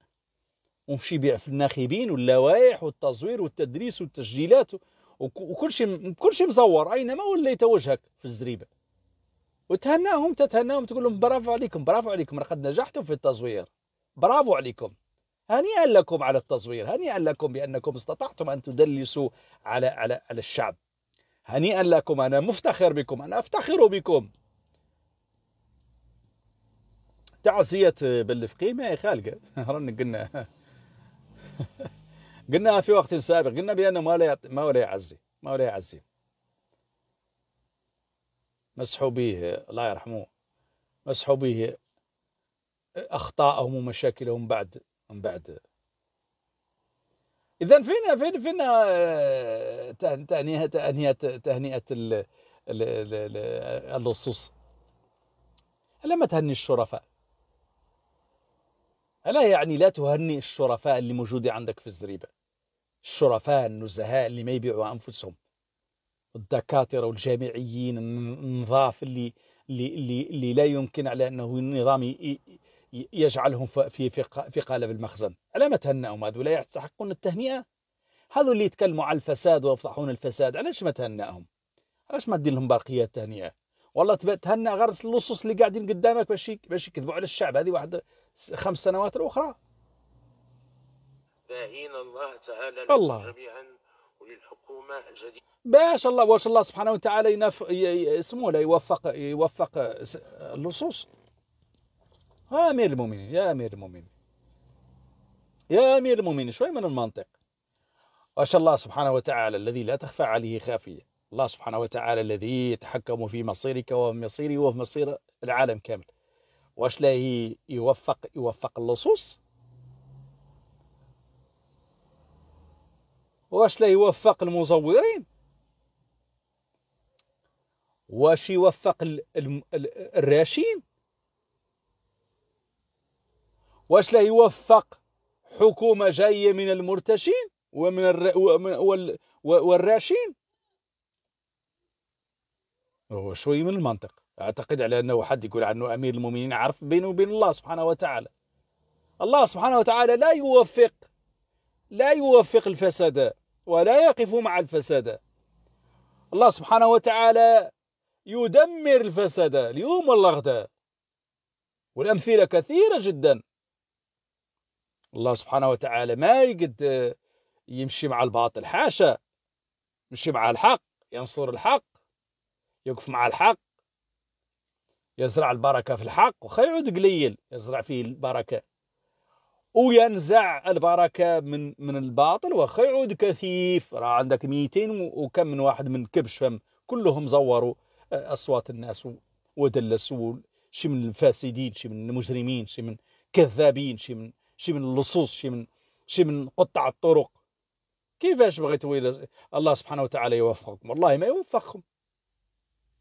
ومشي يبيع في الناخبين واللوائح والتزوير والتدريس والتسجيلات وكل شيء كل شيء مزور اينما وليت وجهك في الزريبه وتهناهم تتهناهم تقول لهم برافو عليكم برافو عليكم لقد نجحتم في التزوير برافو عليكم هنيئا لكم على التصوير هنيئا لكم بأنكم استطعتم أن تدلسوا على, على, على الشعب هنيئا لكم أنا مفتخر بكم أنا أفتخر بكم تعزية باللفقي ما هي خالقة رانا قلنا قلناها في وقت سابق قلنا بأنه ما لا ما ولا يعزي ما ولا يعزي مسحوا به الله يرحمه مسحوا به اخطائهم ومشاكلهم بعد من بعد اذا فين فين فين آه، تهنئه تهنئه تهنئه اللصوص الا ما تهني الشرفاء الا يعني لا تهني الشرفاء اللي موجوده عندك في الزريبه الشرفاء النزهاء اللي ما يبيعوا انفسهم الدكاتره والجامعيين النظاف اللي اللي اللي, اللي لا يمكن على انه النظام يجعلهم في في قالب المخزن على ما تهنأهم هذو لا يستحقون التهنئة هذو اللي يتكلموا على الفساد ويفضحون الفساد علاش ما تهنأهم علاش ما تدير لهم برقية التهنئه والله تهنأ غير اللصوص اللي قاعدين قدامك باش باش يكذبوا على الشعب هذه واحد خمس سنوات الأخرى داهين الله تعالى الله جميعا وللحكومة الجديدة باش الله واش الله سبحانه وتعالى ينف... اسمه يوفق يوفق اللصوص يا آه، امير المؤمنين يا امير المؤمنين يا امير المؤمنين شوي من المنطق واش الله سبحانه وتعالى الذي لا تخفى عليه خافيه الله سبحانه وتعالى الذي يتحكم في مصيرك ومصيري وفي مصير العالم كامل واش لا يوفق يوفق اللصوص واش لا يوفق المزورين واش يوفق الراشين واش لا يوفق حكومة جاية من المرتشين ومن الر... ومن... والراشين هو شوي من المنطق أعتقد على أنه حد يقول عنه أمير المؤمنين عرف بينه وبين الله سبحانه وتعالى الله سبحانه وتعالى لا يوفق لا يوفق الفساد ولا يقف مع الفساد الله سبحانه وتعالى يدمر الفساد اليوم والغدا والأمثلة كثيرة جدا الله سبحانه وتعالى ما يقد آه، يمشي مع الباطل حاشا يمشي مع الحق ينصر الحق يقف مع الحق يزرع البركة في الحق وخا يعود قليل يزرع فيه البركة وينزع البركة من من الباطل وخا يعود كثيف راه عندك 200 وكم من واحد من كبش فم كلهم زوروا آه، أصوات الناس ودلسوا شي من الفاسدين شي من المجرمين شي من كذابين شي من شي من اللصوص شي من شي من قطع الطرق كيفاش بغيتوا الله سبحانه وتعالى يوفقكم والله ما يوفقكم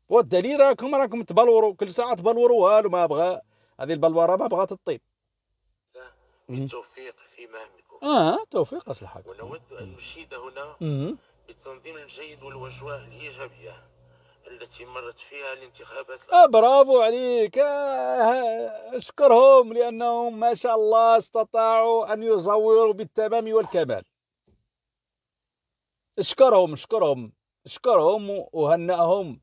والدليل راكم راكم تبلوروا كل ساعه تبلوروا والو ما بغى هذه البلوره ما بغات تطيب بالتوفيق في مهنكم اه توفيق اصلحك ونود ان نشيد هنا بالتنظيم الجيد والوجوه الايجابيه التي مرت فيها الانتخابات آه برافو عليك آه اشكرهم لأنهم ما شاء الله استطاعوا أن يزوروا بالتمام والكمال اشكرهم اشكرهم اشكرهم وهنأهم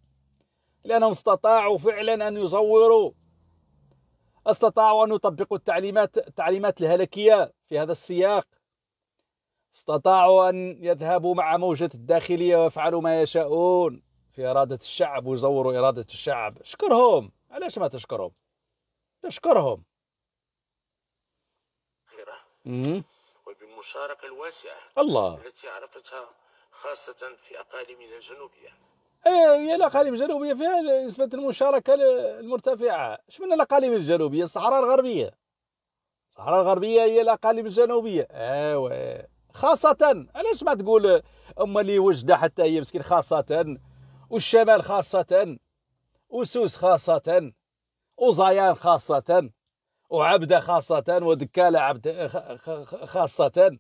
لأنهم استطاعوا فعلا أن يزوروا استطاعوا أن يطبقوا التعليمات التعليمات الهلكية في هذا السياق استطاعوا أن يذهبوا مع موجة الداخلية ويفعلوا ما يشاؤون في إرادة الشعب ويزوروا إرادة الشعب اشكرهم علاش ما تشكرهم تشكرهم وبالمشاركة الواسعة الله التي عرفتها خاصة في أقاليمنا الجنوبية إيه، هي الاقاليم الجنوبيه فيها نسبه المشاركه المرتفعه اش من الاقاليم الجنوبيه الصحراء الغربيه الصحراء الغربيه هي الاقاليم الجنوبيه ايوا خاصه علاش ما تقول ام اللي وجده حتى هي مسكين خاصه والشمال خاصة وسوس خاصة وزيان خاصة وعبدة خاصة ودكالة عبد خاصة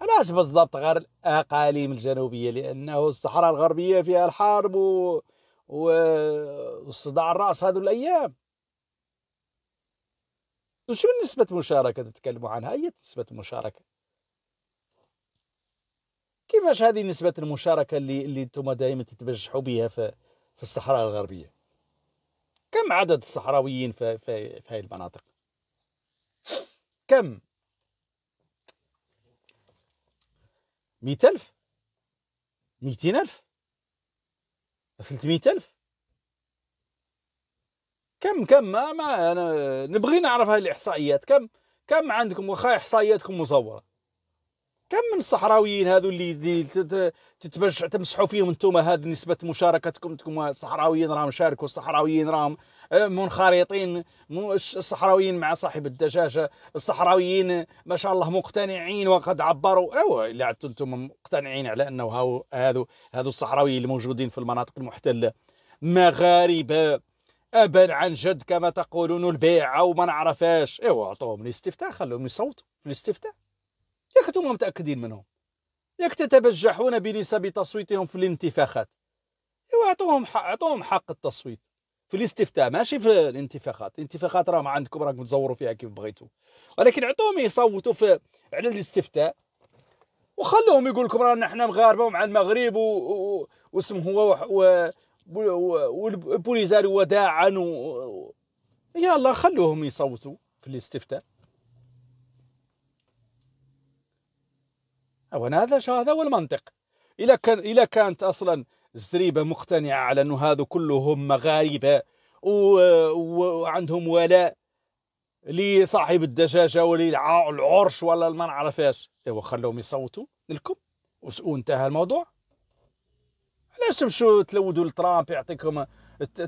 علاش بالضبط غير الأقاليم الجنوبية لأنه الصحراء الغربية فيها الحرب و... والصداع الرأس هذو الأيام وش من نسبة مشاركة تتكلموا عنها أي نسبة مشاركة كيفاش هذه نسبة المشاركة اللي اللي انتم دائما تتبجحوا بها في في الصحراء الغربية كم عدد الصحراويين في في, في هذه المناطق كم 100000 ألف مئتين ألف ألف كم كم ما, أنا نبغي نعرف هاي الإحصائيات كم كم عندكم واخا إحصائياتكم مصورة كم من الصحراويين هذو اللي تتبشع تمسحوا فيهم انتم هذه نسبه مشاركتكم انتم الصحراويين راهم شاركوا الصحراويين راهم آه، منخرطين الصحراويين مع صاحب الدجاجه الصحراويين ما شاء الله مقتنعين وقد عبروا او اللي عدتوا انتم مقتنعين على انه هذو هذو الصحراويين الموجودين في المناطق المحتله مغاربه ابا عن جد كما تقولون البيع او ما نعرفاش ايوا عطوهم الاستفتاء خلوهم يصوتوا في الاستفتاء ياك انتم متاكدين منهم ياك تتبجحون بنسب تصويتهم في الانتفاخات ايوا اعطوهم حق اعطوهم حق التصويت في الاستفتاء ماشي في الانتفاخات الانتفاخات راهم عندكم راكم تزوروا فيها كيف بغيتوا ولكن اعطوهم يصوتوا في على الاستفتاء وخلوهم يقول لكم رانا حنا مغاربه ومع المغرب واسم هو و والبوليزاريو وداعا و... يلا خلوهم يصوتوا في الاستفتاء أو هذا هذا هو المنطق إذا كان إذا كانت أصلا الزريبة مقتنعة على أنه هذو كلهم مغاربة وعندهم ولاء لصاحب الدجاجة وللعرش ولا ما نعرفاش إيوا خلوهم يصوتوا لكم وانتهى الموضوع علاش تمشوا تلودوا لترامب يعطيكم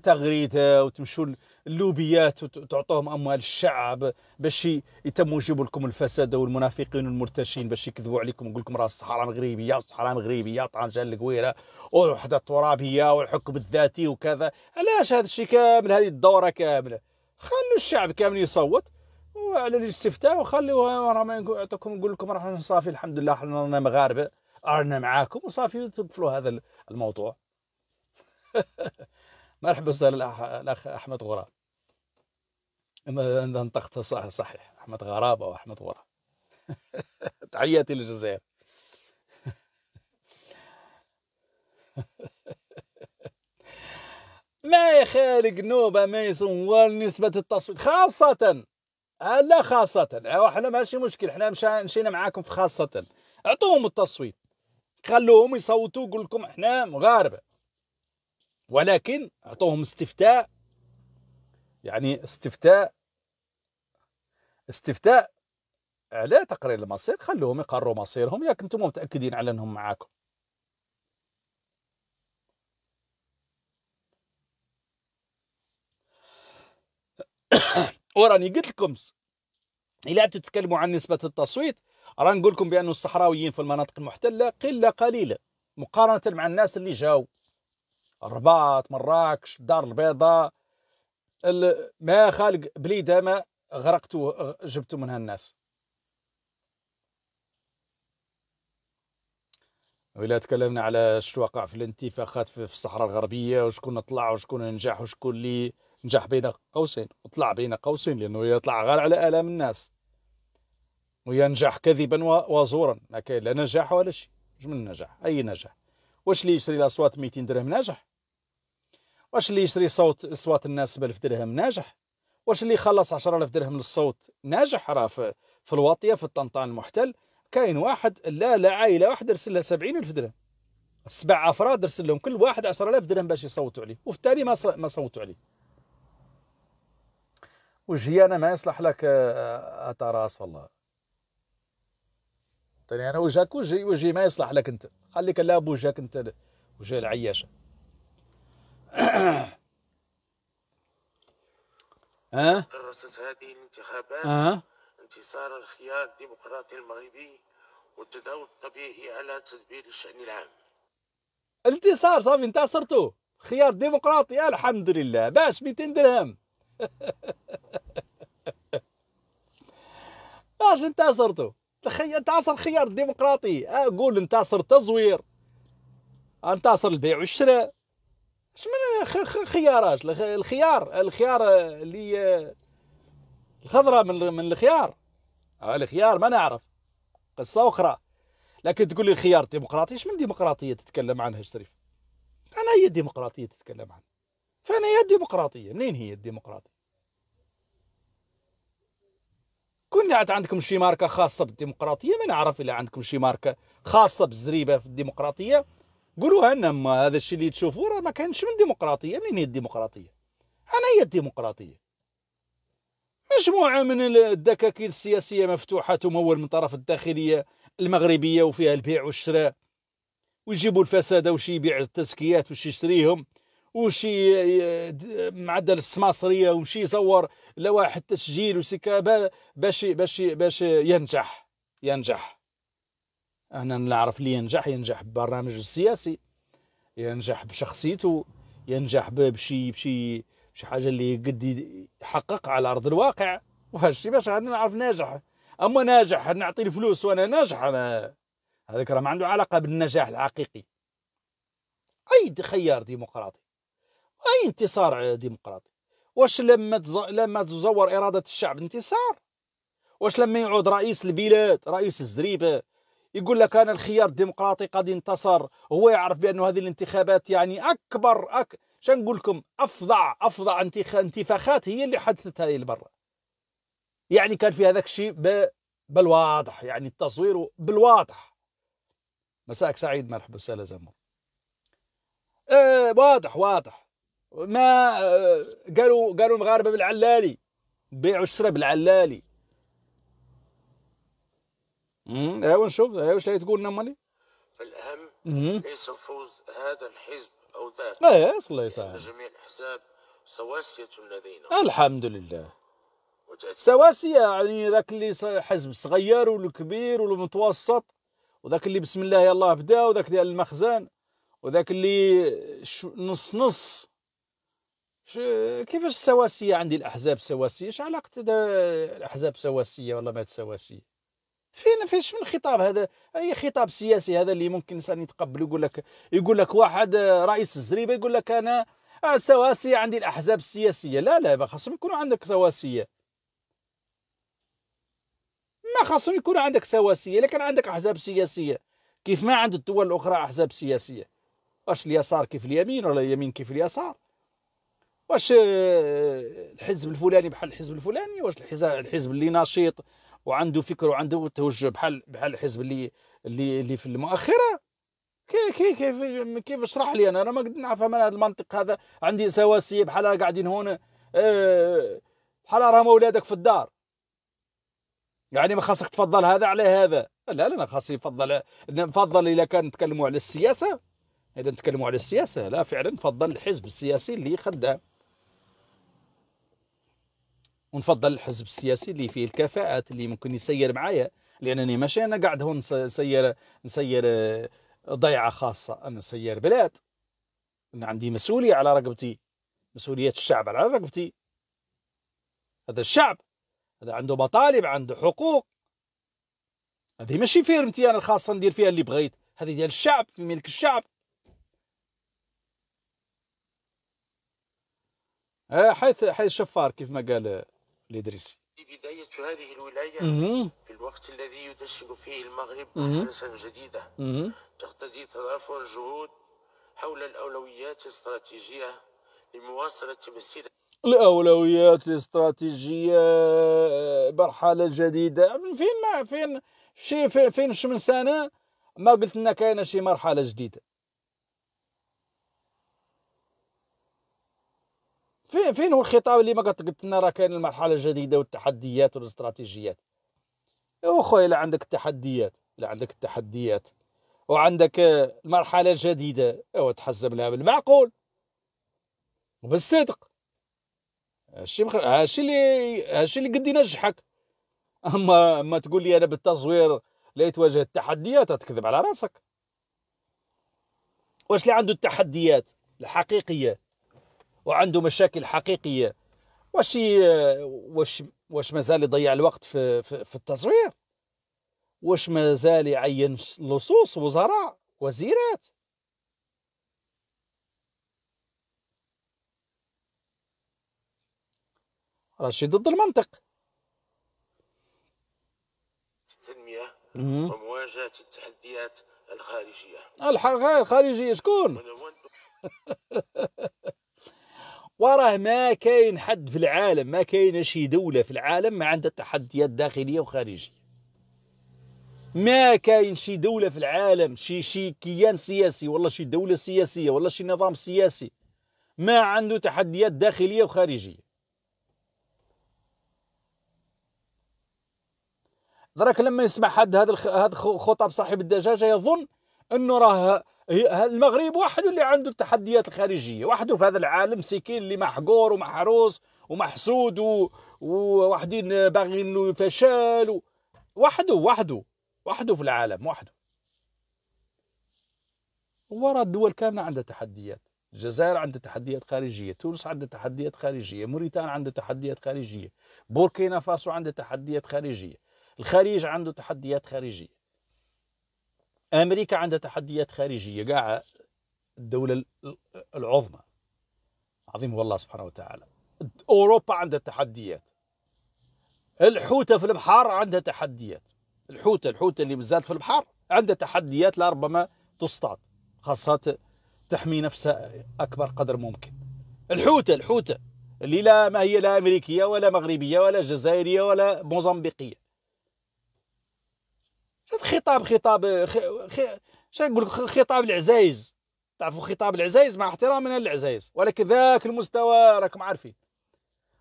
تغريده وتمشوا اللوبيات وتعطوهم اموال الشعب باش يتموا يجيبوا لكم الفساد والمنافقين والمرتشين باش يكذبوا عليكم ويقول لكم راه الصحراء مغربيه الصحراء مغربيه طنجه القويره والوحده الترابيه والحكم الذاتي وكذا علاش هذا الشيء كامل هذه الدوره كامله خلوا الشعب كامل يصوت وعلى الاستفتاء وخلوا راه ما نقول لكم راه صافي الحمد لله احنا رانا مغاربه رانا معاكم وصافي تقفلوا هذا الموضوع مرحبا وسهلا الاخ احمد غراب اذا نطقت صح صحيح احمد غراب او احمد غراب تحياتي للجزائر ما يخالق نوبة ما يصور نسبة التصويت خاصة لا خاصة احنا ماشي مشكل احنا مشينا معاكم في خاصة اعطوهم التصويت خلوهم يصوتوا يقول لكم احنا مغاربة ولكن أعطوهم استفتاء يعني استفتاء استفتاء على تقرير المصير خلوهم يقرروا مصيرهم ياك انتم متاكدين على انهم معاكم وراني قلت لكم الى تتكلموا عن نسبه التصويت راني نقول لكم بان الصحراويين في المناطق المحتله قله قليله مقارنه مع الناس اللي جاوا الرباط مراكش الدار البيضاء ما خالق بليده ما غرقتو جبتو منها الناس ولا تكلمنا على شنو وقع في الانتفاخات في الصحراء الغربيه وشكون طلع وشكون نجح وشكون اللي نجح بين قوسين وطلع بين قوسين لانه يطلع غير على الام الناس وينجح كذبا وزورا ما كاين لا نجاح ولا شيء من نجاح اي نجاح واش اللي يشري الاصوات 200 درهم ناجح واش اللي يشري صوت اصوات الناس 7000 درهم ناجح واش اللي يخلص 10000 درهم للصوت ناجح راه في, في الواطيه في الطنطان المحتل كاين واحد لا لا عائله واحده ارسل لها 70000 درهم سبع افراد ارسل لهم كل واحد 10000 درهم باش يصوتوا عليه وفي التالي ما ما صوتوا عليه وجهي انا ما يصلح لك آه، آه، اتراس والله ثاني طيب، انا وجهك وجهي وجهي ما يصلح لك انت خليك لا بوجهك انت وجه العياشه درست هذه الانتخابات أه؟ انتصار الخيار الديمقراطي المغربي والتداول الطبيعي على تدبير الشأن العام انتصار صافي انتصرتوا خيار ديمقراطي الحمد لله باش 200 درهم باش انتصرتوا تخيل انتصر خيار ديمقراطي اقول آه، انتصر تزوير انتصر البيع والشراء من خيارات الخيار الخيار اللي الخضراء من من الخيار آه، الخيار ما نعرف قصه اخرى لكن تقول لي الخيار ديمقراطي من ديمقراطيه تتكلم عنها شريف انا هي الديمقراطيه تتكلم عنها فانا هي الديمقراطيه منين هي الديمقراطيه كون عندكم شي ماركه خاصه بالديمقراطيه ما نعرف الا عندكم شي ماركه خاصه بالزريبه في الديمقراطيه قولوها لنا ما هذا الشيء اللي تشوفوه راه ما كانش من ديمقراطيه منين هي الديمقراطيه انا هي الديمقراطيه مجموعه من الدكاكين السياسيه مفتوحه تمول من طرف الداخليه المغربيه وفيها البيع والشراء ويجيبوا الفساد وشي يبيع التزكيات وش يشتريهم وشي معدل السماصريه وشي يصور لوائح التسجيل وسكابه باش باش باش ينجح ينجح أنا نعرف اللي ينجح ينجح ببرنامج السياسي ينجح بشخصيته ينجح بشي بشي شي حاجة اللي قد يحققها على أرض الواقع وهالشي باش غادي نعرف ناجح أما ناجح نعطي الفلوس وأنا ناجح أنا هذاك راه ما عنده علاقة بالنجاح الحقيقي أي خيار ديمقراطي أي انتصار ديمقراطي واش لما تز... لما تزور إرادة الشعب انتصار واش لما يعود رئيس البلاد رئيس الزريبة يقول لك انا الخيار الديمقراطي قد انتصر هو يعرف بانه هذه الانتخابات يعني اكبر أك... نقول لكم افظع افظع انتخ... انتفاخات هي اللي حدثت هذه المره يعني كان في هذاك الشيء ب... بالواضح يعني التصوير بالواضح مساك سعيد مرحبا وسهلا زمر آه واضح واضح ما آه قالوا قالوا المغاربه بالعلالي بيعوا الشرب العلالي ايوا اه، نشوف ايوا اه، شنو تقول لنا نعم، مالي الاهم ليس فوز هذا الحزب او ذاك اه، صلى الله يسعدك جميع الاحزاب سواسية الذين الحمد لله سواسية يعني ذاك اللي حزب صغير والكبير والمتوسط وذاك اللي بسم الله يلا بدا وذاك ديال المخزن وذاك اللي نص نص كيفاش السواسيه عندي الاحزاب سواسيه اش علاقه الاحزاب سواسيه والله ما سواسيه فين فين من خطاب هذا اي خطاب سياسي هذا اللي ممكن الانسان يتقبل يقول لك يقول لك واحد آه، رئيس الزريبه يقول لك انا آه، سواسيه عندي الاحزاب السياسيه لا لا ما خاصهم يكونوا عندك سواسيه ما خاصهم يكون عندك سواسيه لكن عندك احزاب سياسيه كيف ما عند الدول الاخرى احزاب سياسيه واش اليسار كيف اليمين ولا اليمين كيف اليسار واش آه، الحزب الفلاني بحال الحزب الفلاني واش الحزب اللي نشيط وعنده فكر وعنده توجه بحال بحال الحزب اللي اللي اللي في المؤخره كيف كيف كيف كيف اشرح لي انا انا ما قد نعرف انا هذا المنطق هذا عندي سواسيه بحال قاعدين هون آه، بحال راهم اولادك في الدار يعني ما خاصك تفضل هذا على هذا لا لا انا خاصني نفضل نفضل اذا كان نتكلموا على السياسه اذا نتكلموا على السياسه لا فعلا نفضل الحزب السياسي اللي خدام ونفضل الحزب السياسي اللي فيه الكفاءات اللي ممكن يسير معايا لانني ماشي انا قاعد هون نسير نسير آه، ضيعه خاصه انا نسير بلاد أنا عندي مسؤوليه على رقبتي مسؤوليه الشعب على رقبتي هذا الشعب هذا عنده مطالب عنده حقوق هذه ماشي فيرمتي انا الخاصه ندير فيها اللي بغيت هذه ديال الشعب في ملك الشعب آه، حيث حيث شفار كيف ما قال آه، الإدريسي بداية هذه الولاية مم. في الوقت الذي يدشن فيه المغرب مدرسة جديدة مم. تقتضي تضافر الجهود حول الأولويات الاستراتيجية لمواصلة مسيرة الأولويات الاستراتيجية مرحلة جديدة فين ما فين شي فين شمن سنة ما قلت لنا كاينة شي مرحلة جديدة فين فين هو الخطاب اللي ما قلت لنا راه كاين المرحله الجديده والتحديات والاستراتيجيات يا خويا لا عندك التحديات لا عندك التحديات وعندك المرحله آه، الجديده او تحزم لها بالمعقول وبالصدق هادشي مخ... هادشي اللي هادشي اللي قد ينجحك اما اما تقول لي انا بالتصوير لا يتواجه التحديات تكذب على راسك واش اللي عنده التحديات الحقيقيه وعنده مشاكل حقيقيه واش واش واش مازال يضيع الوقت في في, في التصوير واش مازال يعين لصوص وزراء وزيرات راه شي ضد المنطق التنميه ومواجهه التحديات الخارجيه الخارجيه شكون وراه ما كاين حد في العالم ما كاين شي دولة في العالم ما عندها تحديات داخلية وخارجية ما كاين شي دولة في العالم شي شي كيان سياسي ولا شي دولة سياسية ولا شي نظام سياسي ما عنده تحديات داخلية وخارجية درك لما يسمع حد هذا هذا خطاب صاحب الدجاجة يظن انه راه المغرب وحده اللي عنده التحديات الخارجيه وحده في هذا العالم سكين اللي محقور ومحروس ومحسود وواحدين باغيين له فشل وحده وحده وحده في العالم وحده وراء الدول كامله عندها تحديات الجزائر عندها تحديات خارجيه تونس عندها تحديات خارجيه موريتانيا عندها تحديات خارجيه بوركينا فاسو عندها تحديات خارجيه الخليج عنده تحديات خارجيه امريكا عندها تحديات خارجيه قاعه الدوله العظمى عظيم والله سبحانه وتعالى اوروبا عندها تحديات الحوته في البحار عندها تحديات الحوته الحوته اللي بالذات في البحر عندها تحديات لربما تصطاد خاصه تحمي نفسها اكبر قدر ممكن الحوته الحوته اللي لا ما هي لا امريكيه ولا مغربيه ولا جزائريه ولا موزمبيقيه خطاب خطاب خ... نقول خطاب العزايز تعرفوا خطاب العزايز مع احترامنا للعزايز ولكن ذاك المستوى راكم عارفين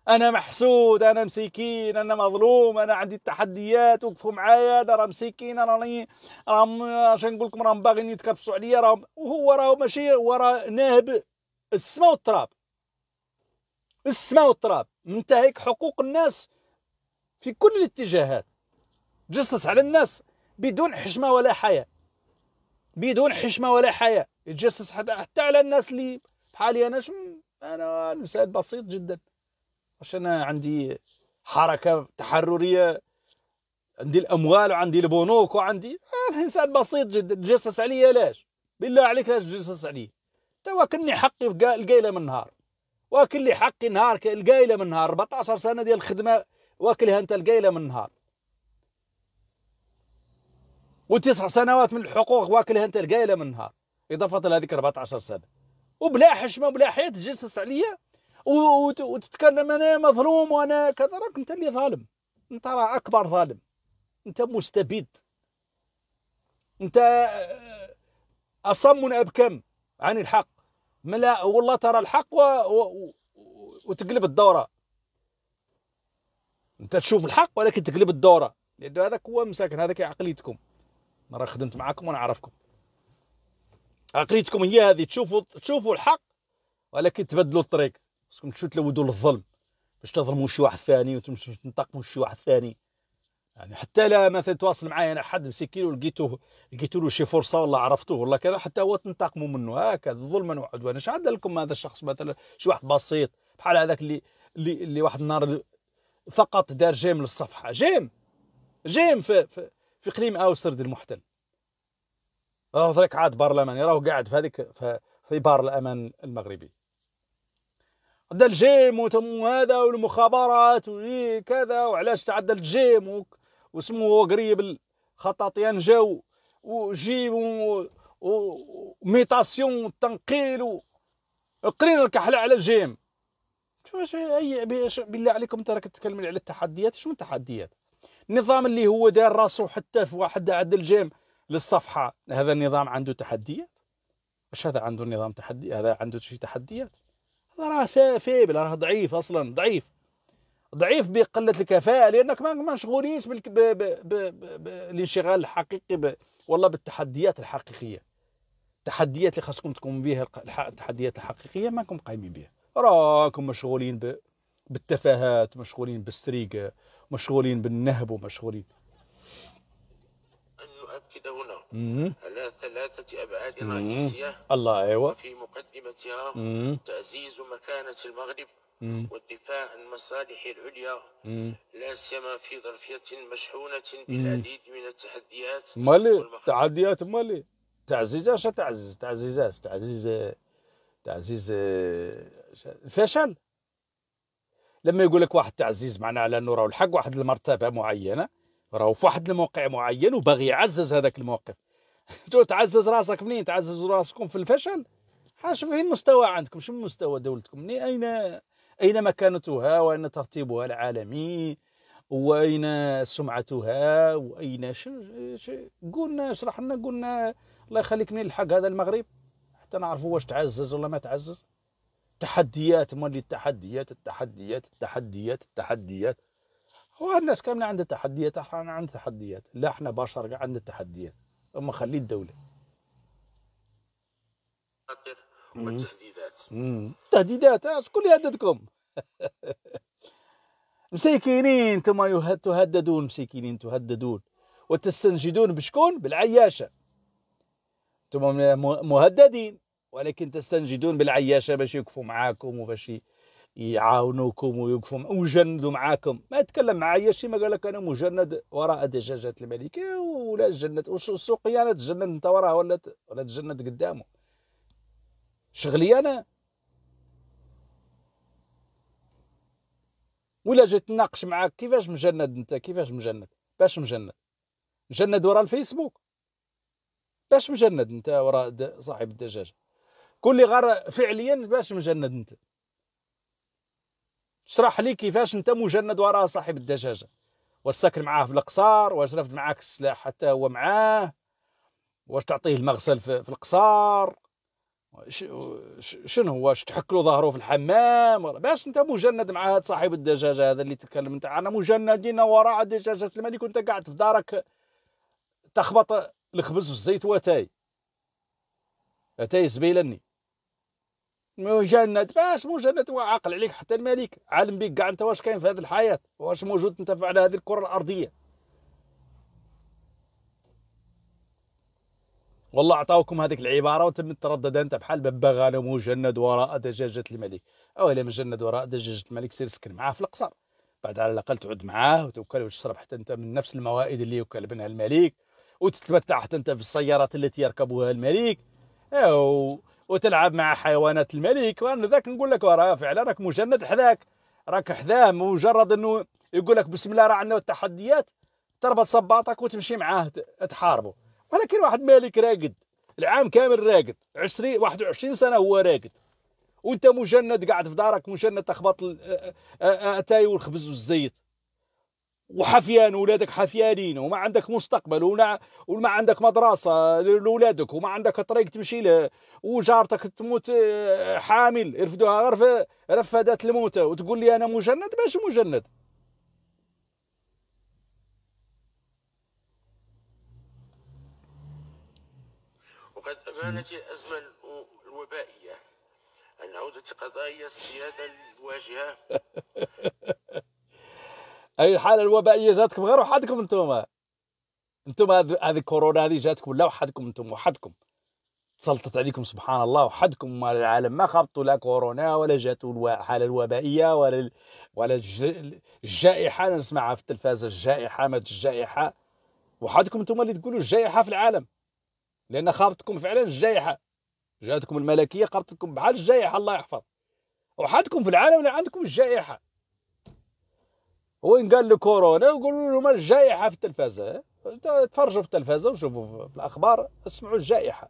انا محسود انا مسكين انا مظلوم انا عندي التحديات وقفوا معايا انا راه مسكين انا راني راهم شنو نقول لكم راهم باغيين يتكبسوا عليا راهم وهو راه ماشي هو راه ناهب السماء والتراب السماء والتراب منتهك حقوق الناس في كل الاتجاهات تجسس على الناس بدون حشمه ولا حياه بدون حشمه ولا حياه يتجسس حتى على الناس اللي بحالي انا شم انا انسان بسيط جدا واش انا عندي حركه تحرريه عندي الاموال وعندي البنوك وعندي انا انسان بسيط جدا تجسس عليا ليش بالله عليك ليش تجسس عليا توا كني حقي القايلة من نهار واكل لي حقي نهار القايلة من نهار 14 سنه ديال الخدمه واكلها انت القايلة من نهار وتسع سنوات من الحقوق واكلها انت القايله من نهار اضافه لهذيك 14 سنه وبلا حشمه وبلا حياه تجسس عليا وتتكلم انا مظلوم وانا كذا راك انت اللي ظالم انت راه اكبر ظالم انت مستبد انت آه، اصم ابكم عن الحق ملا والله ترى الحق و... و... وتقلب الدوره انت تشوف الحق ولكن تقلب الدوره لانه هذاك هو مساكن هذاك عقليتكم راه خدمت معاكم ونعرفكم عقليتكم هي هذه تشوفوا تشوفوا الحق ولكن تبدلوا الطريق خصكم تمشوا تلودوا للظلم باش تظلموا شي واحد ثاني وتمشوا تنتقموا شي واحد ثاني يعني حتى لا مثلا تواصل معايا انا حد مسكين ولقيته لقيتو له شي فرصه ولا عرفته ولا كذا حتى هو تنتقموا منه هكذا ظلما وعدوانا اش عاد لكم هذا الشخص مثلا شي واحد بسيط بحال هذاك اللي اللي, اللي واحد النهار فقط دار جيم للصفحه جيم جيم في, في في اقليم او آه، سرد المحتل راه ذلك عاد برلماني يعني راه قاعد في هذيك في بار الامان المغربي عندها الجيم وهذا والمخابرات وكذا وعلاش تعدى الجيم واسمه قريب الخطاطيان جاو وجيم وميتاسيون والتنقيل قرينا الكحله على الجيم شو اي بالله عليكم انت راك تتكلم على التحديات شنو التحديات نظام اللي هو دار راسه حتى في واحد عد الجيم للصفحة هذا النظام عنده تحديات واش هذا عنده نظام تحدي هذا عنده شي تحديات هذا راه فيبل راه ضعيف اصلا ضعيف ضعيف بقلة الكفاءة لأنك ما مشغولينش بالانشغال الحقيقي ب... والله بالتحديات الحقيقية التحديات اللي خاصكم تقوموا بها التحديات الحقيقية ماكم قايمين بها راكم مشغولين ب... بالتفاهات مشغولين بالسرقة مشغولين بالنهب ومشغولين أن نؤكد هنا على ثلاثة أبعاد رئيسية الله أيوة في مقدمتها تعزيز مكانة المغرب والدفاع عن مصالح العليا لا سيما في ظرفية مشحونة بالعديد من التحديات مالي تعديات مالي تعزيز اش تعزيز تعزيزات تعزيز تعزيز الفشل لما يقول لك واحد تعزيز معناه على انه راهو الحق واحد المرتبه معينه راهو في واحد الموقع معين وباغي يعزز هذاك الموقف تو تعزز راسك منين تعزز راسكم في الفشل حاش فين المستوى عندكم شنو مستوى دولتكم منين اين اين مكانتها واين ترتيبها العالمي واين سمعتها واين شنو قلنا اشرح لنا قلنا الله يخليك من الحق هذا المغرب حتى نعرفوا واش تعزز ولا ما تعزز تحديات مولي التحديات التحديات التحديات التحديات هو الناس كامله عندها تحديات احنا عندنا تحديات لا احنا بشر عندنا تحديات اما خلي الدوله والتهديدات التهديدات شكون آه، اللي يهددكم مسيكينين انتم تهددون مسيكينين تهددون وتستنجدون بشكون بالعياشه انتم مهددين ولكن تستنجدون بالعياشه باش يوقفوا معاكم وباش يعاونوكم ويوقفوا ويجندوا معاكم ما تكلم مع عياشي ما قال لك انا مجند وراء دجاجه الملك ولا تجند السوقي انا تجند انت وراه ولا ولا تجند قدامه شغلي انا ولا جيت نناقش معاك كيفاش مجند انت كيفاش مجند باش مجند مجند وراء الفيسبوك باش مجند انت وراء صاحب الدجاجه كل لي غار فعليا باش مجند انت اشرح لي كيفاش انت مجند وراء صاحب الدجاجه واش ساكن معاه في القصار واش رفد معاك السلاح حتى هو معاه واش تعطيه المغسل في القصار شنو هو واش تحكلو ظهره في الحمام باش انت مجند مع هذا صاحب الدجاجه هذا اللي تكلم انت انا مجندين وراء دجاجه الملك وانت قاعد في دارك تخبط الخبز والزيت واتاي اتاي زبيلني مجند فاش مجند وعاقل عليك حتى الملك عالم بك كاع انت واش كاين في هذه الحياه واش موجود انت على هذه الكره الارضيه والله عطاوكم هذيك العباره وتم تردد انت بحال انا مجند وراء دجاجه الملك او الا مجند وراء دجاجه الملك سير سكن معاه في القصر بعد على الاقل تعود معاه وتوكل وتشرب حتى انت من نفس الموائد اللي يوكل منها الملك وتتمتع حتى انت بالسيارات التي يركبها الملك أو وتلعب مع حيوانات الملك وانا ذاك نقول لك راه فعلا راك مجند حذاك راك حذاه مجرد انه يقول لك بسم الله راه عندنا تحديات تربط صباطك وتمشي معاه تحاربه ولكن واحد مالك راقد العام كامل راقد 20 21 سنه هو راقد وانت مجند قاعد في دارك مجند تخبط اتاي والخبز والزيت وحفيان ولادك حفيانين وما عندك مستقبل ولا وما عندك مدرسه لاولادك وما عندك طريق تمشي له وجارتك تموت آه، حامل رفدوها غير في رفدات الموتى وتقول لي انا مجند باش مجند وقد امانت الازمه الوبائيه ان عودة قضايا السياده الواجهه هاي الحاله الوبائيه جاتكم غير وحدكم انتم انتم هذه كورونا هذه جاتكم لا وحدكم انتم وحدكم سلطت عليكم سبحان الله وحدكم مال العالم ما خبطوا لا كورونا ولا جاتوا الحاله الوبائيه ولا ولا الجائحه نسمعها في التلفازه الجائحه ما الجائحه وحدكم انتم اللي تقولوا الجائحه في العالم لان خابطكم فعلا الجائحه جاتكم الملكيه خابطتكم بحال الجائحه الله يحفظ وحدكم في العالم اللي عندكم الجائحه وين قال له كورونا يقولوا لهم الجائحه في التلفزه تفرجوا في التلفزه وشوفوا في الاخبار اسمعوا الجائحه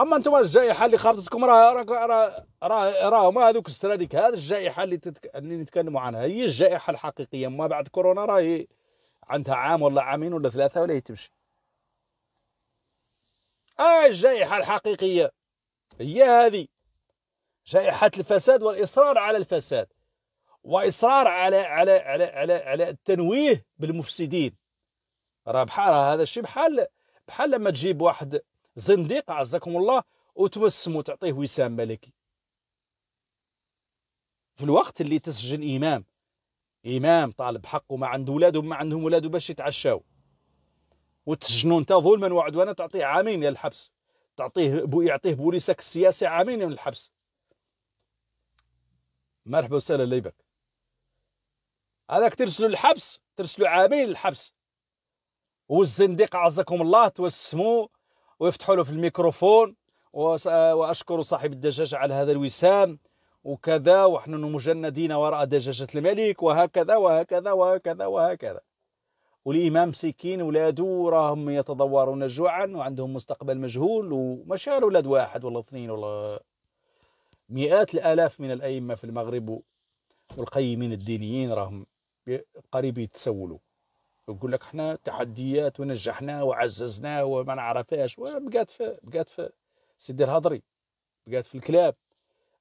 اما انتم الجائحه اللي خبطتكم راه راه راه راه ما هذوك السراديك هذه الجائحه اللي تتك... اللي نتكلموا عنها هي الجائحه الحقيقيه ما بعد كورونا راهي عندها عام ولا عامين ولا ثلاثه ولا هي تمشي آه الجائحه الحقيقيه هي هذه جائحه الفساد والاصرار على الفساد واصرار على على على على على التنويه بالمفسدين راه بحال هذا الشيء بحال بحال لما تجيب واحد زنديق عزكم الله وتوسم وتعطيه وسام ملكي في الوقت اللي تسجن امام امام طالب حقه ما عنده ولادهم ما عندهم ولاده باش يتعشاو وتسجنوا انت ظلما وعدوانا تعطيه عامين للحبس تعطيه بو يعطيه بوليسك السياسي عامين من الحبس مرحبا وسهلا ليبك هذاك ترسلوا للحبس ترسلوا عامين للحبس والزنديق عزكم الله توسموا ويفتحوا له في الميكروفون واشكر صاحب الدجاجه على هذا الوسام وكذا ونحن مجندين وراء دجاجه الملك وهكذا وهكذا وهكذا وهكذا والامام مسكين ولادو راهم يتضورون جوعا وعندهم مستقبل مجهول وماشي غير ولاد واحد ولا اثنين ولا مئات الالاف من الائمه في المغرب والقيمين الدينيين راهم قريب يتسولوا يقول لك احنا تحديات ونجحناه وعززناه وما نعرفهاش بقات في بقات في سيدي الهضري بقات في الكلاب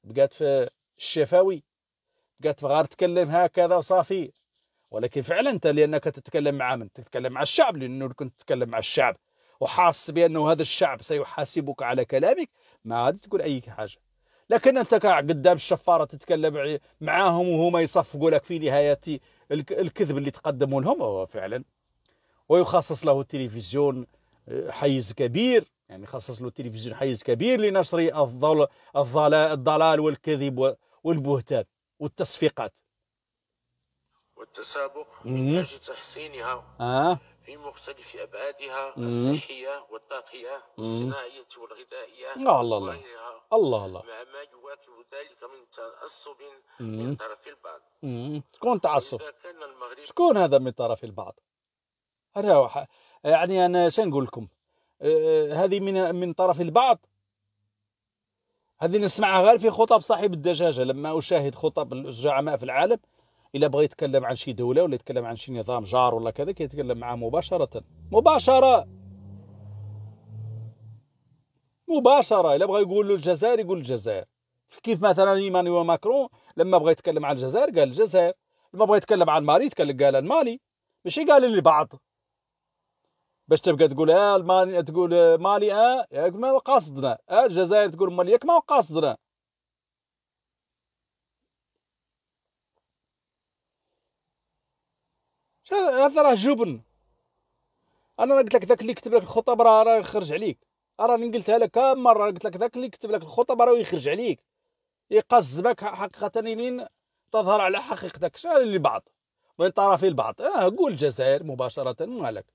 بقات في الشفاوي بقات في غير تكلم هكذا وصافي ولكن فعلا انت لانك تتكلم مع من تتكلم مع الشعب لانه كنت تتكلم مع الشعب وحاس بانه هذا الشعب سيحاسبك على كلامك ما غادي تقول اي حاجه لكن انت قدام الشفاره تتكلم معاهم وهما يصفقوا لك في نهايه الكذب اللي تقدموا لهم هو فعلا ويخصص له التلفزيون آه، حيز كبير يعني خصص له التلفزيون حيز كبير لنشر الضلال والكذب والبهتان والتصفيقات والتسابق من اجل تحسينها آه. في مختلف أبعادها الصحية والطاقية والصناعية والغذائية الله الله الله الله الله مع ما يواكب ذلك من تعصب من طرف البعض شكون تعصب؟ شكون هذا من طرف البعض؟ هذا يعني أنا شنقول لكم؟ أه، أه، هذه من من طرف البعض هذه نسمعها غير في خطب صاحب الدجاجة لما أشاهد خطب الزعماء في العالم الا بغى يتكلم عن شي دوله ولا يتكلم عن شي نظام جار ولا كذا كيتكلم معاه مباشره مباشره مباشره الا بغى يقول له الجزائر يقول الجزائر كيف مثلا ايمانويل ماكرون لما بغى يتكلم عن الجزائر قال الجزائر لما بغى يتكلم عن مالي تكلم قال المالي ماشي قال اللي بعض باش تبقى تقول اه المالي تقول آه، مالي اه ياك ما قاصدنا اه الجزائر تقول مالي ياك ما قاصدنا هذا راه جبن انا قلت لك ذاك اللي كتب لك الخطب راه راه يخرج عليك راني قلتها لك كم مره قلت لك ذاك اللي كتب لك الخطب راه يخرج عليك يقزبك حقيقه لين تظهر على حقيقتك اللي بعض من طرفي البعض اه قول الجزائر مباشره مالك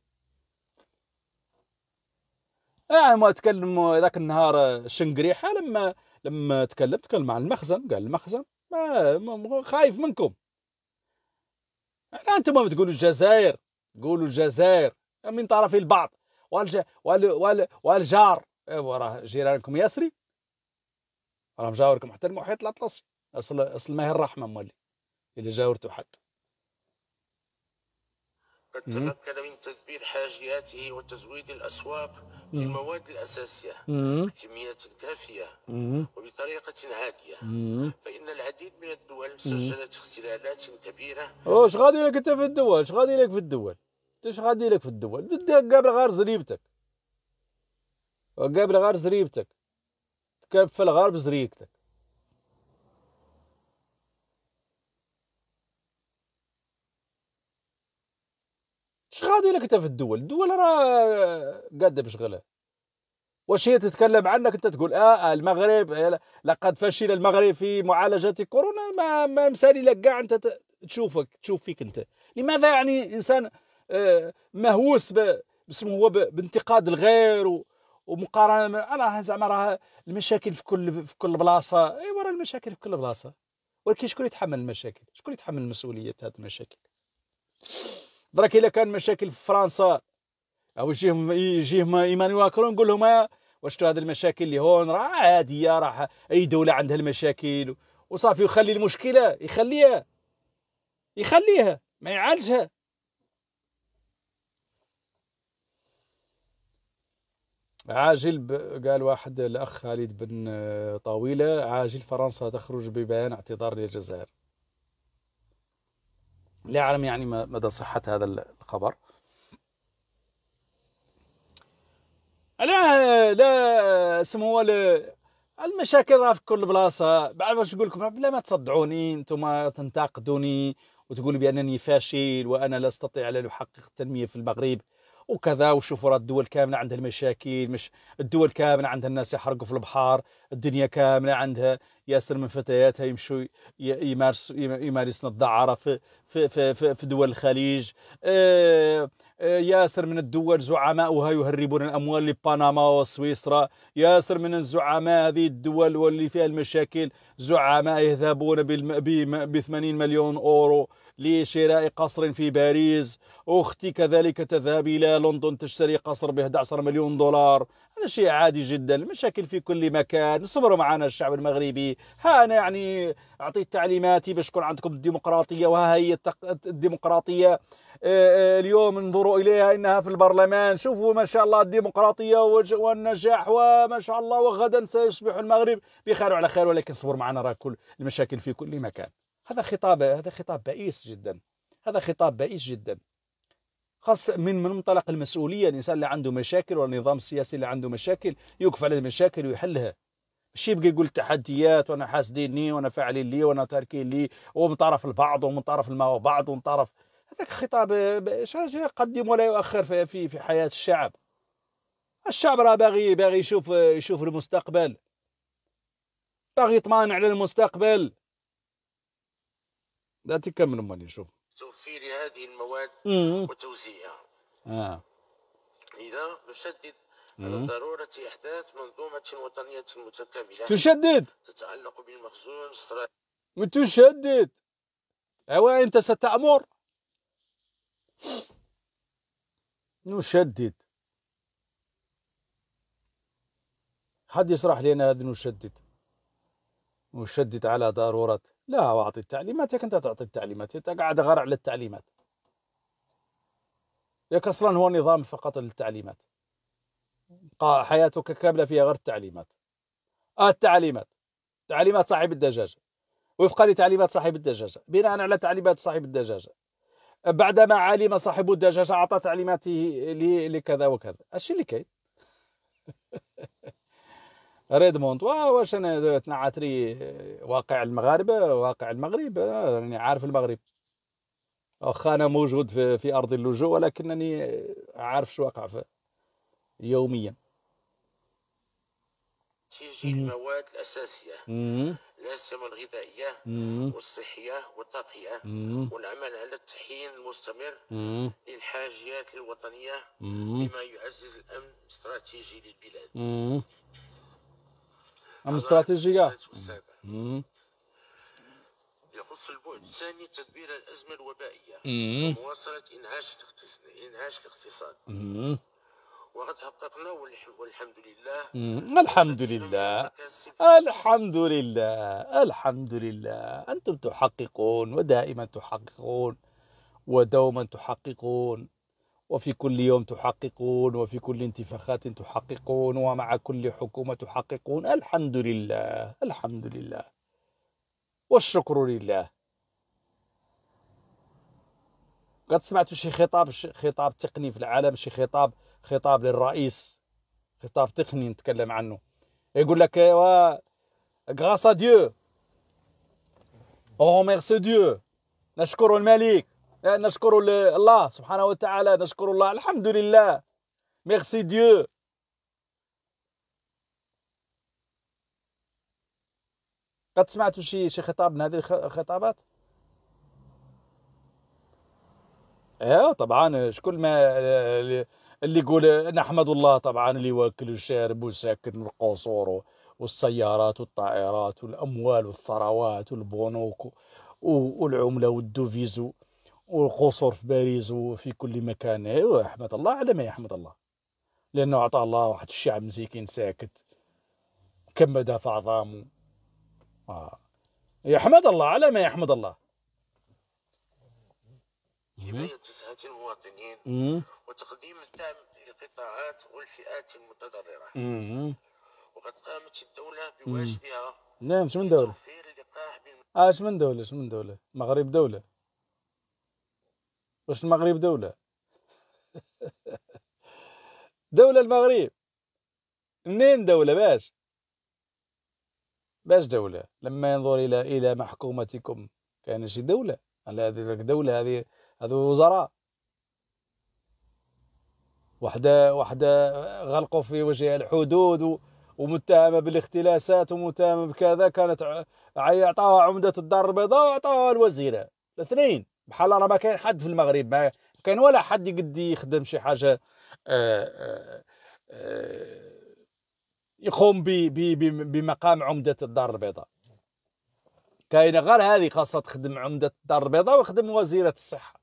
اه يعني ما تكلم ذاك النهار شنقريحه لما لما تكلم تكلم مع المخزن قال المخزن آه، ما خايف منكم لا انتم ما تقولوا الجزائر قولوا الجزائر من طرف البعض والج... وال... وال... والجار إيه، وراه جيرانكم ياسري راه مجاوركم حتى المحيط الاطلسي اصل اصل ما هي الرحمه مولي اللي جاورته حد قد تمكن من تدبير حاجياته وتزويد الاسواق المواد الأساسية بكميات كافية وبطريقة هادية فإن العديد من الدول سجلت اختلالات كبيرة واش غادي لك أنت في الدول اش غادي لك في الدول أنت اش غادي لك في الدول بدك قابل غير زريبتك قابل غير زريبتك تكفل غير بزريبتك اش غادي لك انت في الدول الدول راه قاده بشغلها واش هي تتكلم عنك انت تقول اه, آه، المغرب آه، لقد فشل المغرب في معالجه كورونا ما ما مسالي لك كاع انت تشوفك تشوف فيك انت لماذا يعني انسان آه، مهووس باسم هو بانتقاد الغير ومقارنه انا زعما راه المشاكل في كل في كل بلاصه ايوا راه المشاكل في كل بلاصه ولكن شكون يتحمل المشاكل شكون يتحمل مسؤوليه هذه المشاكل درك الا كان مشاكل في فرنسا او يجيهم يجيهم ايمانويل ماكرون نقول لهم آه، واش هذه المشاكل اللي هون راه عاديه راه اي دوله عندها المشاكل وصافي وخلي المشكله يخليها يخليها ما يعالجها عاجل ب... قال واحد الاخ خالد بن آه، طويله عاجل فرنسا تخرج ببيان اعتذار للجزائر لا أعلم يعني مدى صحة هذا الخبر لا لا سمو المشاكل راه في كل بلاصه بعد واش نقول لكم بلا ما تصدعوني انتم تنتقدوني وتقولوا بانني فاشل وانا لا استطيع ان احقق التنميه في المغرب وكذا وشوفوا راه الدول كامله عندها المشاكل مش الدول كامله عندها الناس يحرقوا في البحار الدنيا كامله عندها ياسر من فتياتها يمشوا يمارس يمارسن الدعاره في في في في, في دول الخليج آه، آه، ياسر من الدول زعماؤها يهربون الاموال لبنما وسويسرا ياسر من الزعماء هذه الدول واللي فيها المشاكل زعماء يذهبون ب 80 مليون اورو لشراء قصر في باريس أختي كذلك تذهب إلى لندن تشتري قصر ب 11 مليون دولار هذا شيء عادي جدا المشاكل في كل مكان صبروا معنا الشعب المغربي ها أنا يعني أعطيت تعليماتي باش عندكم الديمقراطية وها هي الديمقراطية آه، آه، اليوم انظروا إليها إنها في البرلمان شوفوا ما شاء الله الديمقراطية والنجاح وما شاء الله وغدا سيصبح المغرب بخير وعلى خير ولكن صبر معنا راه كل المشاكل في كل مكان هذا خطاب هذا خطاب بئيس جدا هذا خطاب بئيس جدا خاص من منطلق المسؤوليه الانسان اللي عنده مشاكل والنظام السياسي اللي عنده مشاكل يوقف على المشاكل ويحلها مش يبقى يقول تحديات وانا حاسدين لي وانا فاعلين لي وانا تاركين لي ومن طرف البعض ومن طرف ما هو بعض ومن طرف هذاك خطاب يقدم ولا يؤخر في في, في حياه الشعب الشعب راه باغي باغي يشوف يشوف المستقبل باغي يطمئن على المستقبل لا كامل ماني نشوف توفير هذه المواد وتوزيعها آه. لذا نشدد على ضرورة إحداث منظومة وطنية متكاملة تشدد تتعلق بالمخزون الاستراتيجي تشدد أوا أنت ستأمر نشدد حد يشرح لنا هذا نشدد مشدد على ضرورة لا وأعطي التعليمات ياك أنت تعطي التعليمات أنت قاعد غير على التعليمات ياك أصلا هو نظام فقط للتعليمات حياتك كاملة فيها غير التعليمات آه التعليمات تعليمات صاحب الدجاجة وفقا لتعليمات صاحب الدجاجة بناء على تعليمات صاحب الدجاجة بعدما علم صاحب الدجاجة أعطى تعليماته لكذا وكذا الشيء اللي كاين ريدموند واش انا تنعتري واقع المغاربه واقع المغرب آه، راني عارف المغرب واخا انا موجود في, في ارض اللجوء ولكنني عارف شو واقع يوميا تيجي المواد الاساسيه لا سيما الغذائيه والصحيه والتغذيه والعمل على التحيين المستمر للحاجيات الوطنيه بما يعزز الامن الاستراتيجي للبلاد ام استراتيجيه يخص البعد الثاني تدبير الازمه الوبائيه ومواصله انهاش انهاش الاقتصاد وقد حققنا والحمد لله الحمد لله الحمد لله الحمد لله انتم تحققون ودائما تحققون ودوما تحققون وفي كل يوم تحققون وفي كل انتفاخات تحققون ومع كل حكومة تحققون الحمد لله الحمد لله والشكر لله قد سمعت شي خطاب شي خطاب تقني في العالم شي خطاب خطاب للرئيس خطاب تقني نتكلم عنه يقول لك ايوا غراس ديو اون ديو نشكر الملك Eh, نشكر الله سبحانه وتعالى نشكر الله الحمد لله ميرسي ديو قد سمعتوا شي شي خطاب من هذه الخطابات ايه طبعا شكون ما اللي يقول نحمد الله طبعا اللي واكل وشارب وساكن والقصور والسيارات والطائرات والاموال والثروات والبنوك والعمله والدوفيزو والقصور في باريس وفي كل مكان ايوا احمد الله على ما يحمد الله لانه اعطى الله واحد الشعب مزيكين ساكت كمدها في عظامه آه. يحمد الله على ما يحمد الله حماية جزهة المواطنين وتقديم الدعم للقطاعات والفئات المتضررة وقد قامت الدولة بواجبها نعم شمن دولة؟ اه شمن دولة شمن دولة؟ المغرب دولة واش المغرب دولة دولة المغرب منين دولة باش باش دولة لما ينظر إلى إلى محكومتكم كان شي دولة هذه دولة هذه هذو وزراء وحده وحده غلقوا في وجهها الحدود ومتهمه بالاختلاسات ومتهمه بكذا كانت عطاها عمده الدار البيضاء وعطاها الوزيره الاثنين بحال راه ما كاين حد في المغرب ما كاين ولا حد يقد يخدم شي حاجه آآ آه، آآ آه، آه، يقوم بمقام عمده الدار البيضاء كاينه غير هذه خاصه تخدم عمده الدار البيضاء ويخدم وزيره الصحه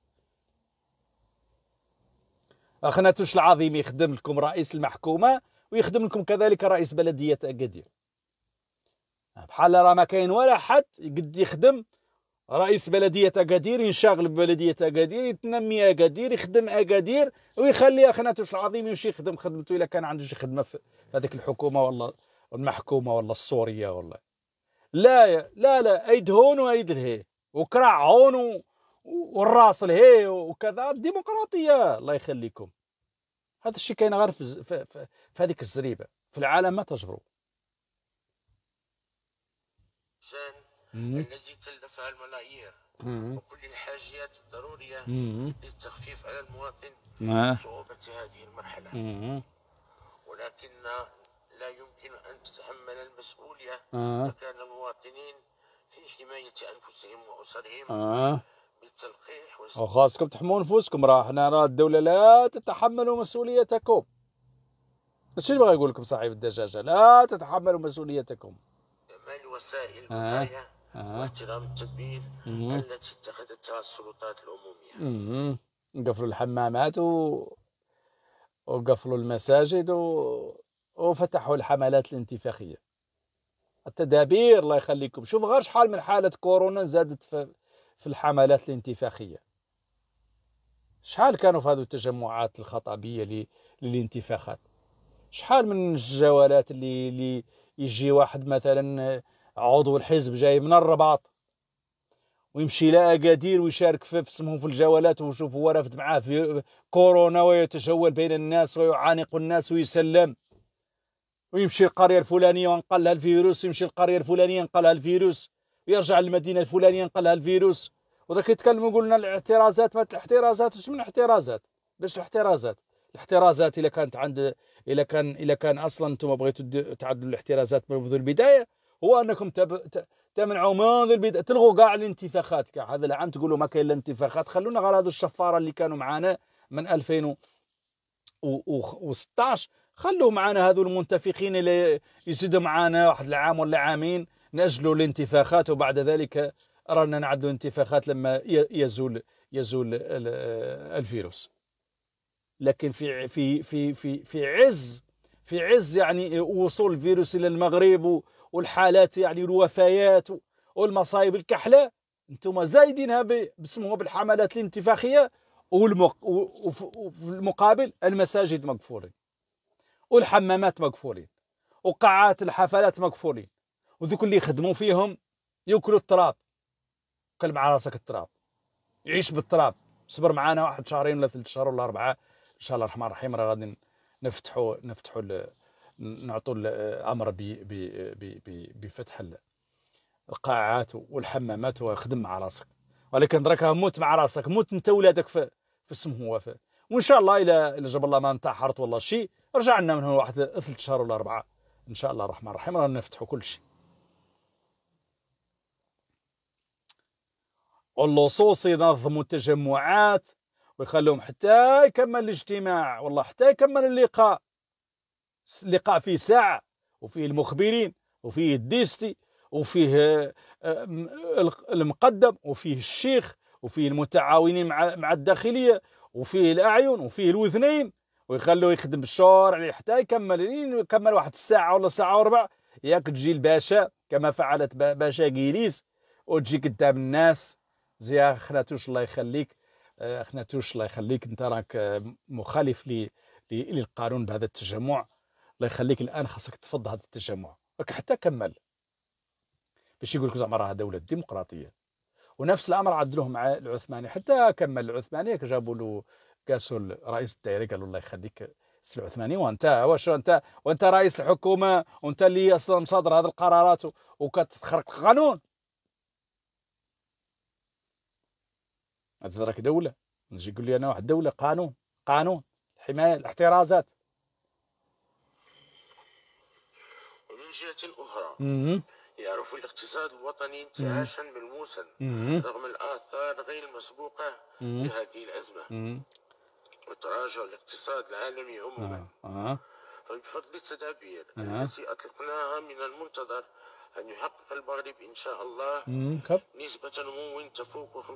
اخنا توش العظيم يخدم لكم رئيس المحكومه ويخدم لكم كذلك رئيس بلديه اكادير بحال راه ما كاين ولا حد يقد يخدم رئيس بلدية أكادير ينشغل ببلدية أكادير يتنمي أكادير يخدم أكادير ويخلي أخناتوش العظيم يمشي يخدم خدمته إلا كان عنده شي خدمة في هذيك الحكومة ولا المحكومة ولا السورية ولا لا لا لا أيد هون وأيد لهي وكرع هون والراس لهي وكذا الديمقراطيه الله يخليكم هذا الشيء كاين غير في, في, في, في هذيك الزريبة في العالم ما تجروا الذي فيها الملايير وكل الحاجيات الضرورية للتخفيف على المواطن نعم. صعوبة هذه المرحلة ولكن لا يمكن أن تتحمل المسؤولية آه. مكان المواطنين في حماية أنفسهم وأسرهم آه. بالتلقيح وخاصكم تحمون نفوسكم راه حنا راه الدولة لا تتحمل مسؤوليتكم شنو اللي بغا يقول لكم صاحب الدجاجة لا تتحملوا مسؤوليتكم استعمال وسائل آه. واحترام التدبير التي اتخذتها السلطات العمومية قفلوا الحمامات و... وقفلوا المساجد و... وفتحوا الحملات الانتفاخية التدابير الله يخليكم شوف غير شحال من حالة كورونا زادت في, في الحملات الانتفاخية شحال كانوا في هذه التجمعات الخطابية ل... للانتفاخات شحال من الجوالات اللي, اللي يجي واحد مثلا عضو الحزب جاي من الرباط ويمشي لأكادير ويشارك في باسمهم في الجولات ويشوف هو رافد معاه في كورونا ويتجول بين الناس ويعانق الناس ويسلم ويمشي القريه الفلانيه وانقلها الفيروس يمشي القريه الفلانيه انقلها الفيروس ويرجع للمدينه الفلانيه انقلها الفيروس وذاك يتكلم يقول لنا الاعتراازات ما الاحترازات اش من احترازات باش الاحترازات الاحترازات اذا كانت عند اذا كان اذا كان اصلا انتم بغيتوا تعدلوا الاحترازات منذ البدايه هو انكم تب... تمنعوا من البدء تلغوا كاع الانتفاخات كاع هذا العام تقولوا ما كاين لا انتفاخات خلونا غير هذو الشفاره اللي كانوا معانا من 2016 خلوا معانا هذو المنتفخين اللي يزيدوا معانا واحد العام ولا عامين نأجلوا الانتفاخات وبعد ذلك رانا نعدوا انتفاخات لما يزول يزول الفيروس لكن في في في في في عز في عز يعني وصول الفيروس الى المغرب والحالات يعني الوفيات والمصايب الكحله انتم زايدينها باسمه بالحملات الانتفاخيه وفي المقابل المساجد مقفولين والحمامات مقفولين وقاعات الحفلات مقفولين وذوك اللي يخدموا فيهم ياكلوا التراب كل مع راسك التراب يعيش بالتراب صبر معانا واحد شهرين ولا ثلاث شهور ولا اربعه ان شاء الله الرحمن الرحيم راه غادي نفتحوا نفتحوا نعطوا الامر بفتح القاعات والحمامات وخدم مع راسك ولكن دراك موت مع راسك موت انت ولادك في, في هو في وان شاء الله الى الى جاب الله ما انتحرت ولا شيء رجع لنا من هنا واحد ثلاث شهور ولا اربعه ان شاء الله الرحمن الرحيم رانا نفتحوا كل شيء اللصوص ينظموا التجمعات ويخلوهم حتى يكمل الاجتماع والله حتى يكمل اللقاء لقاء فيه ساعة وفيه المخبرين وفيه الديستي وفيه آه، المقدم وفيه الشيخ وفيه المتعاونين مع الداخليه وفيه الاعين وفيه الوذنين ويخلوه يخدم بالشارع حتى يكمل يكمل واحد الساعه ولا ساعه وربع ياك تجي الباشا كما فعلت باشا جيليس وتجي قدام الناس زي يا خناتوش الله يخليك آه، خناتوش الله يخليك انت راك آه، مخالف للقانون بهذا التجمع الله يخليك الان خاصك تفض هذا التجمع راك حتى كمل باش يقول لك زعما راه دوله ديمقراطيه ونفس الامر عدلوه مع العثماني حتى كمل العثماني جابوا له قاسوا الرئيس الدائري قالوا الله يخليك العثماني وانت واش انت وانت رئيس الحكومه وانت اللي اصلا مصادر هذه القرارات وكتخرق القانون هذا راك دوله نجي يقول لي انا واحد دوله قانون قانون حمايه الاحترازات من جهة أخرى يعرف الاقتصاد الوطني انتعاشا ملموسا رغم الآثار غير المسبوقة لهذه الأزمة وتراجع الاقتصاد العالمي عموما آه، آه. فبفضل التدابير آه. التي أطلقناها من المنتظر أن يحقق المغرب إن شاء الله نسبة نمو تفوق 5.5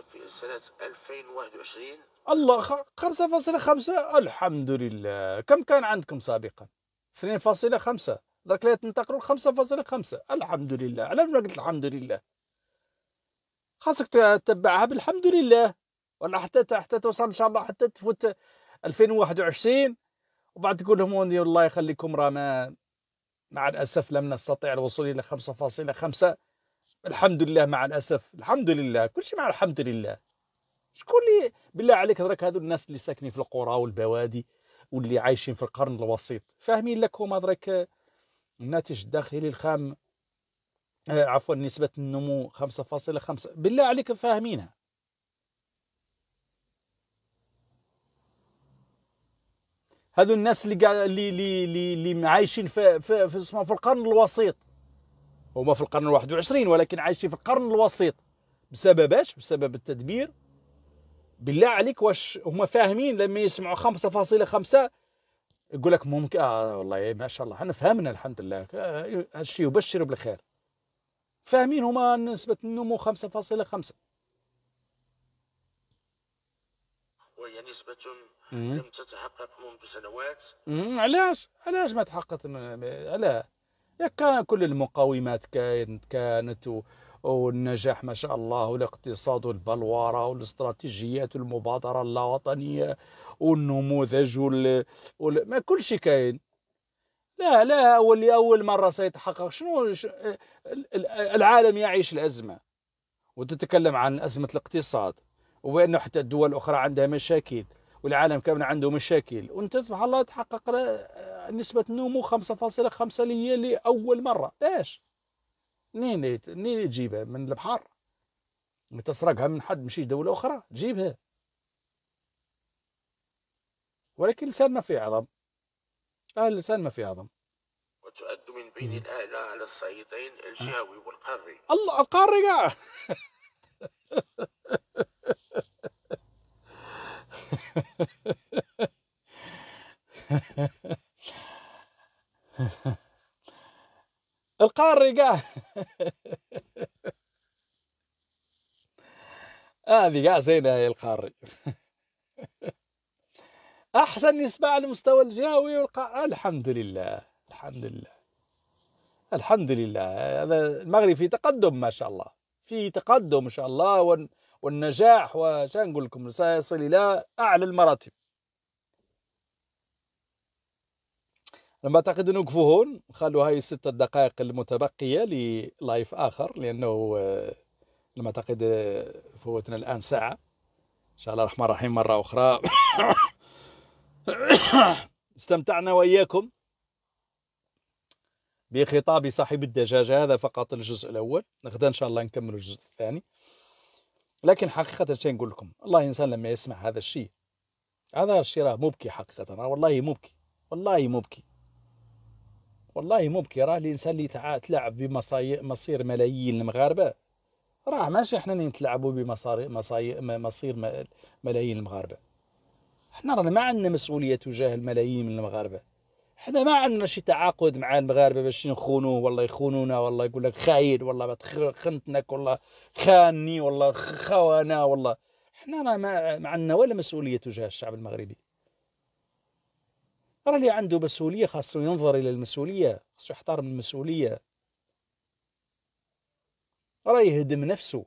في سنة 2021 الله 5.5 الحمد لله كم كان عندكم سابقا 2.5 درك لا تنتقلوا فاصلة 5.5 الحمد لله على ما قلت الحمد لله خاصك تتبعها بالحمد لله ولا حتى حتى توصل ان شاء الله حتى تفوت 2021 وبعد تقول لهم والله يخليكم راه ما مع الاسف لم نستطيع الوصول الى 5.5 الحمد لله مع الاسف الحمد لله كل شيء مع الحمد لله شكون اللي بالله عليك هذاك هذو الناس اللي ساكنين في القرى والبوادي واللي عايشين في القرن الوسيط فاهمين لكم هذاك الناتج الداخلي الخام آه، عفوا نسبة النمو 5.5 بالله عليك فاهمينها هذو الناس اللي قاعد اللي اللي اللي عايشين في في في, في القرن الوسيط هما في القرن الواحد وعشرين ولكن عايشين في القرن الوسيط بسبب اش بسبب التدبير بالله عليك واش هما فاهمين لما يسمعوا 5.5 يقول لك ممكن اه والله ما شاء الله احنا فهمنا الحمد لله هالشيء آه، يبشر بالخير فاهمين هما نسبة النمو 5.5 وهي نسبة لم تتحقق منذ سنوات علاش علاش ما تحققت علاه كان كل المقاومات كانت كانت و... والنجاح ما شاء الله والاقتصاد والبلورة والاستراتيجيات والمبادرة اللاوطنية والنموذج وال... وال... ما كل شيء كاين لا لا واللي اول مره سيتحقق شنو ش... العالم يعيش الازمه وتتكلم عن ازمه الاقتصاد وبانه حتى الدول الاخرى عندها مشاكل والعالم كامل عنده مشاكل وانت سبحان الله تحقق نسبه نمو 5.5 اللي لاول مره ليش؟ منين منين تجيبها من البحر تسرقها من حد مشي دوله اخرى جيبها ولكن لسان ما فيه عظم آه لسان ما فيه عظم وتعد من بين الآلة على الصعيدين الجاوي والقاري الله القاري القاري كاع آه، هذه كاع زينه هي القاري أحسن نسبة على المستوى الجهوي والق... الحمد لله الحمد لله الحمد لله هذا المغرب في تقدم ما شاء الله في تقدم ان شاء الله والنجاح وش نقول لكم سيصل الى اعلى المراتب انا اعتقد نوقفوا هون نخلوا هاي الست دقائق المتبقيه للايف اخر لانه آه، لما اعتقد آه، فوتنا الان ساعه ان شاء الله الرحمن الرحيم مره اخرى استمتعنا وإياكم بخطاب صاحب الدجاجة هذا فقط الجزء الأول غدا إن شاء الله نكمل الجزء الثاني لكن حقيقة شيء نقول لكم الله إنسان لما يسمع هذا الشيء هذا الشيء راه مبكي حقيقة راه والله مبكي والله مبكي والله مبكي راه الإنسان اللي تلاعب بمصير ملايين المغاربة راه ماشي احنا نتلاعبوا بمصير ملايين المغاربة حنا رانا ما عندنا مسؤوليه تجاه الملايين من المغاربه حنا ما عندنا شي تعاقد مع المغاربه باش نخونوه والله يخونونا والله يقول لك خاين والله خنتنك والله خاني والله خوانا والله حنا ما, ما عندنا ولا مسؤوليه تجاه الشعب المغربي راه اللي عنده مسؤوليه خاصو ينظر الى المسؤوليه خاصو يحترم المسؤوليه راه يهدم نفسه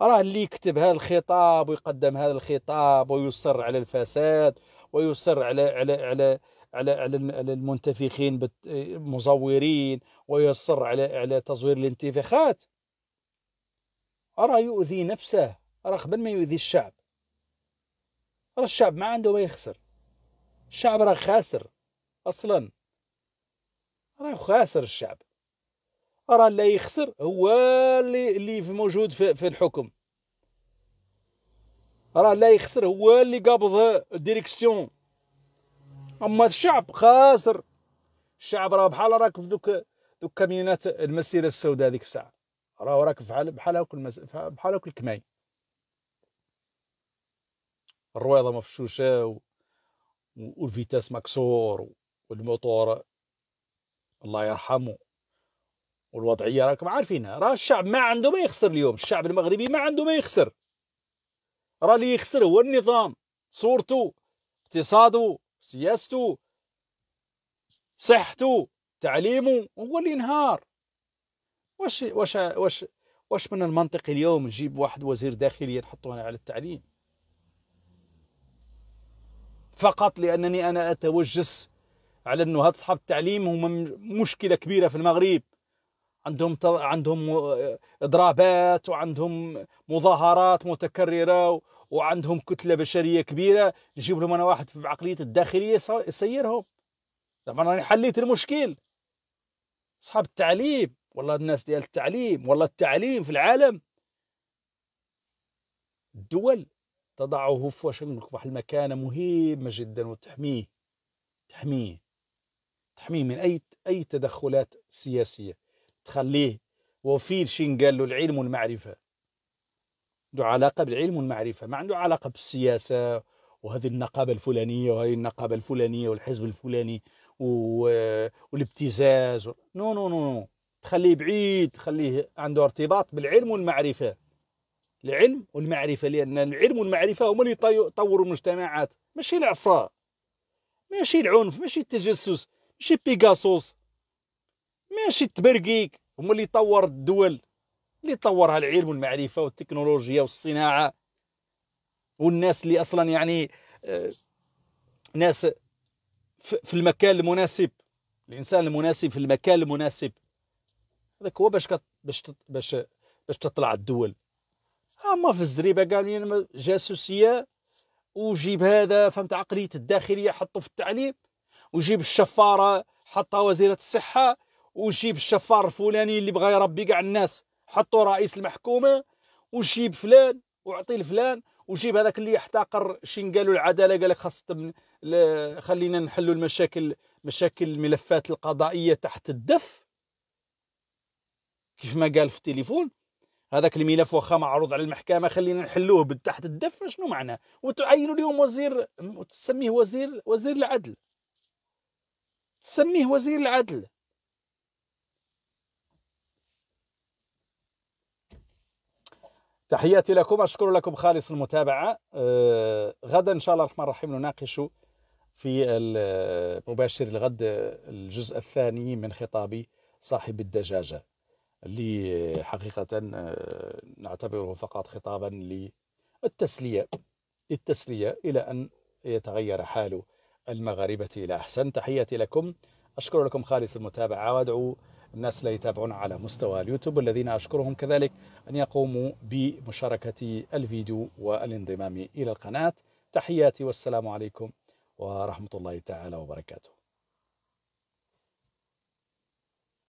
راه اللي يكتب هذا الخطاب ويقدم هذا الخطاب ويصر على الفساد ويصر على على على على على المنتفخين مزورين ويصر على على تزوير الانتفاخات راه يؤذي نفسه راه قبل ما يؤذي الشعب راه الشعب ما عنده ما يخسر الشعب راه خاسر اصلا راه خاسر الشعب راه اللي يخسر هو اللي اللي موجود في, في الحكم راه لا يخسر هو اللي قابض ديريكسيون اما الشعب خاسر الشعب راه بحال راك في دوك دوك كاميونات المسيره السوداء هذيك الساعه راه راك بحال بحال هاك بحال هاك الكماي الرويضه مفشوشه والفيتاس مكسور والموتور الله يرحمه والوضعيه راكم عارفينها راه الشعب ما عنده ما يخسر اليوم الشعب المغربي ما عنده ما يخسر راه اللي يخسر هو النظام صورته اقتصاده سياسته صحته تعليمه هو اللي ينهار واش واش واش واش من المنطقي اليوم نجيب واحد وزير داخليه نحطه على التعليم فقط لانني انا اتوجس على انه هاد اصحاب التعليم هما مشكله كبيره في المغرب عندهم عندهم اضرابات وعندهم مظاهرات متكرره وعندهم كتله بشريه كبيره نجيب لهم انا واحد في عقليه الداخليه يسيرهم طبعا راني حليت المشكل اصحاب التعليم والله الناس ديال التعليم والله التعليم في العالم الدول تضعه في واش واحد المكانه مهمه جدا وتحميه تحميه تحميه من اي اي تدخلات سياسيه تخليه وفير شين قال له العلم والمعرفة عنده علاقة بالعلم والمعرفة ما عنده علاقة بالسياسة وهذه النقابة الفلانية وهذه النقابة الفلانية والحزب الفلاني والابتزاز و... نو نو نو تخليه بعيد تخليه عنده ارتباط بالعلم والمعرفة العلم والمعرفة لأن العلم والمعرفة هما اللي يطوروا المجتمعات ماشي العصا ماشي العنف ماشي التجسس ماشي بيغاسوس ماشي تبرقيك هما اللي طور الدول اللي طورها العلم والمعرفه والتكنولوجيا والصناعه والناس اللي اصلا يعني آه، ناس في المكان المناسب الانسان المناسب في المكان المناسب هذاك هو باش باش باش باش تطلع الدول اما في الزريبه قالوا جاسوسيه وجيب هذا فهمت عقليه الداخليه حطه في التعليم وجيب الشفاره حطها وزيره الصحه وجيب الشفار الفلاني اللي بغى يربي كاع الناس حطوا رئيس المحكومه وجيب فلان وعطي لفلان وجيب هذاك اللي يحتقر شين قالوا العداله قال لك خاص خلينا نحلوا المشاكل مشاكل الملفات القضائيه تحت الدف كيف ما قال في التليفون هذاك الملف واخا معروض على المحكمه خلينا نحلوه تحت الدف شنو معناه وتعينوا اليوم وزير وتسميه وزير وزير العدل تسميه وزير العدل تحياتي لكم أشكر لكم خالص المتابعة آه، غدا إن شاء الله الرحمن الرحيم نناقش في مباشر الغد الجزء الثاني من خطاب صاحب الدجاجة اللي حقيقة آه، نعتبره فقط خطابا للتسلية للتسلية إلى أن يتغير حال المغاربة إلى أحسن تحياتي لكم أشكر لكم خالص المتابعة وأدعو الناس اللي يتابعونا على مستوى اليوتيوب والذين أشكرهم كذلك أن يقوموا بمشاركة الفيديو والانضمام إلى القناة تحياتي والسلام عليكم ورحمة الله تعالى وبركاته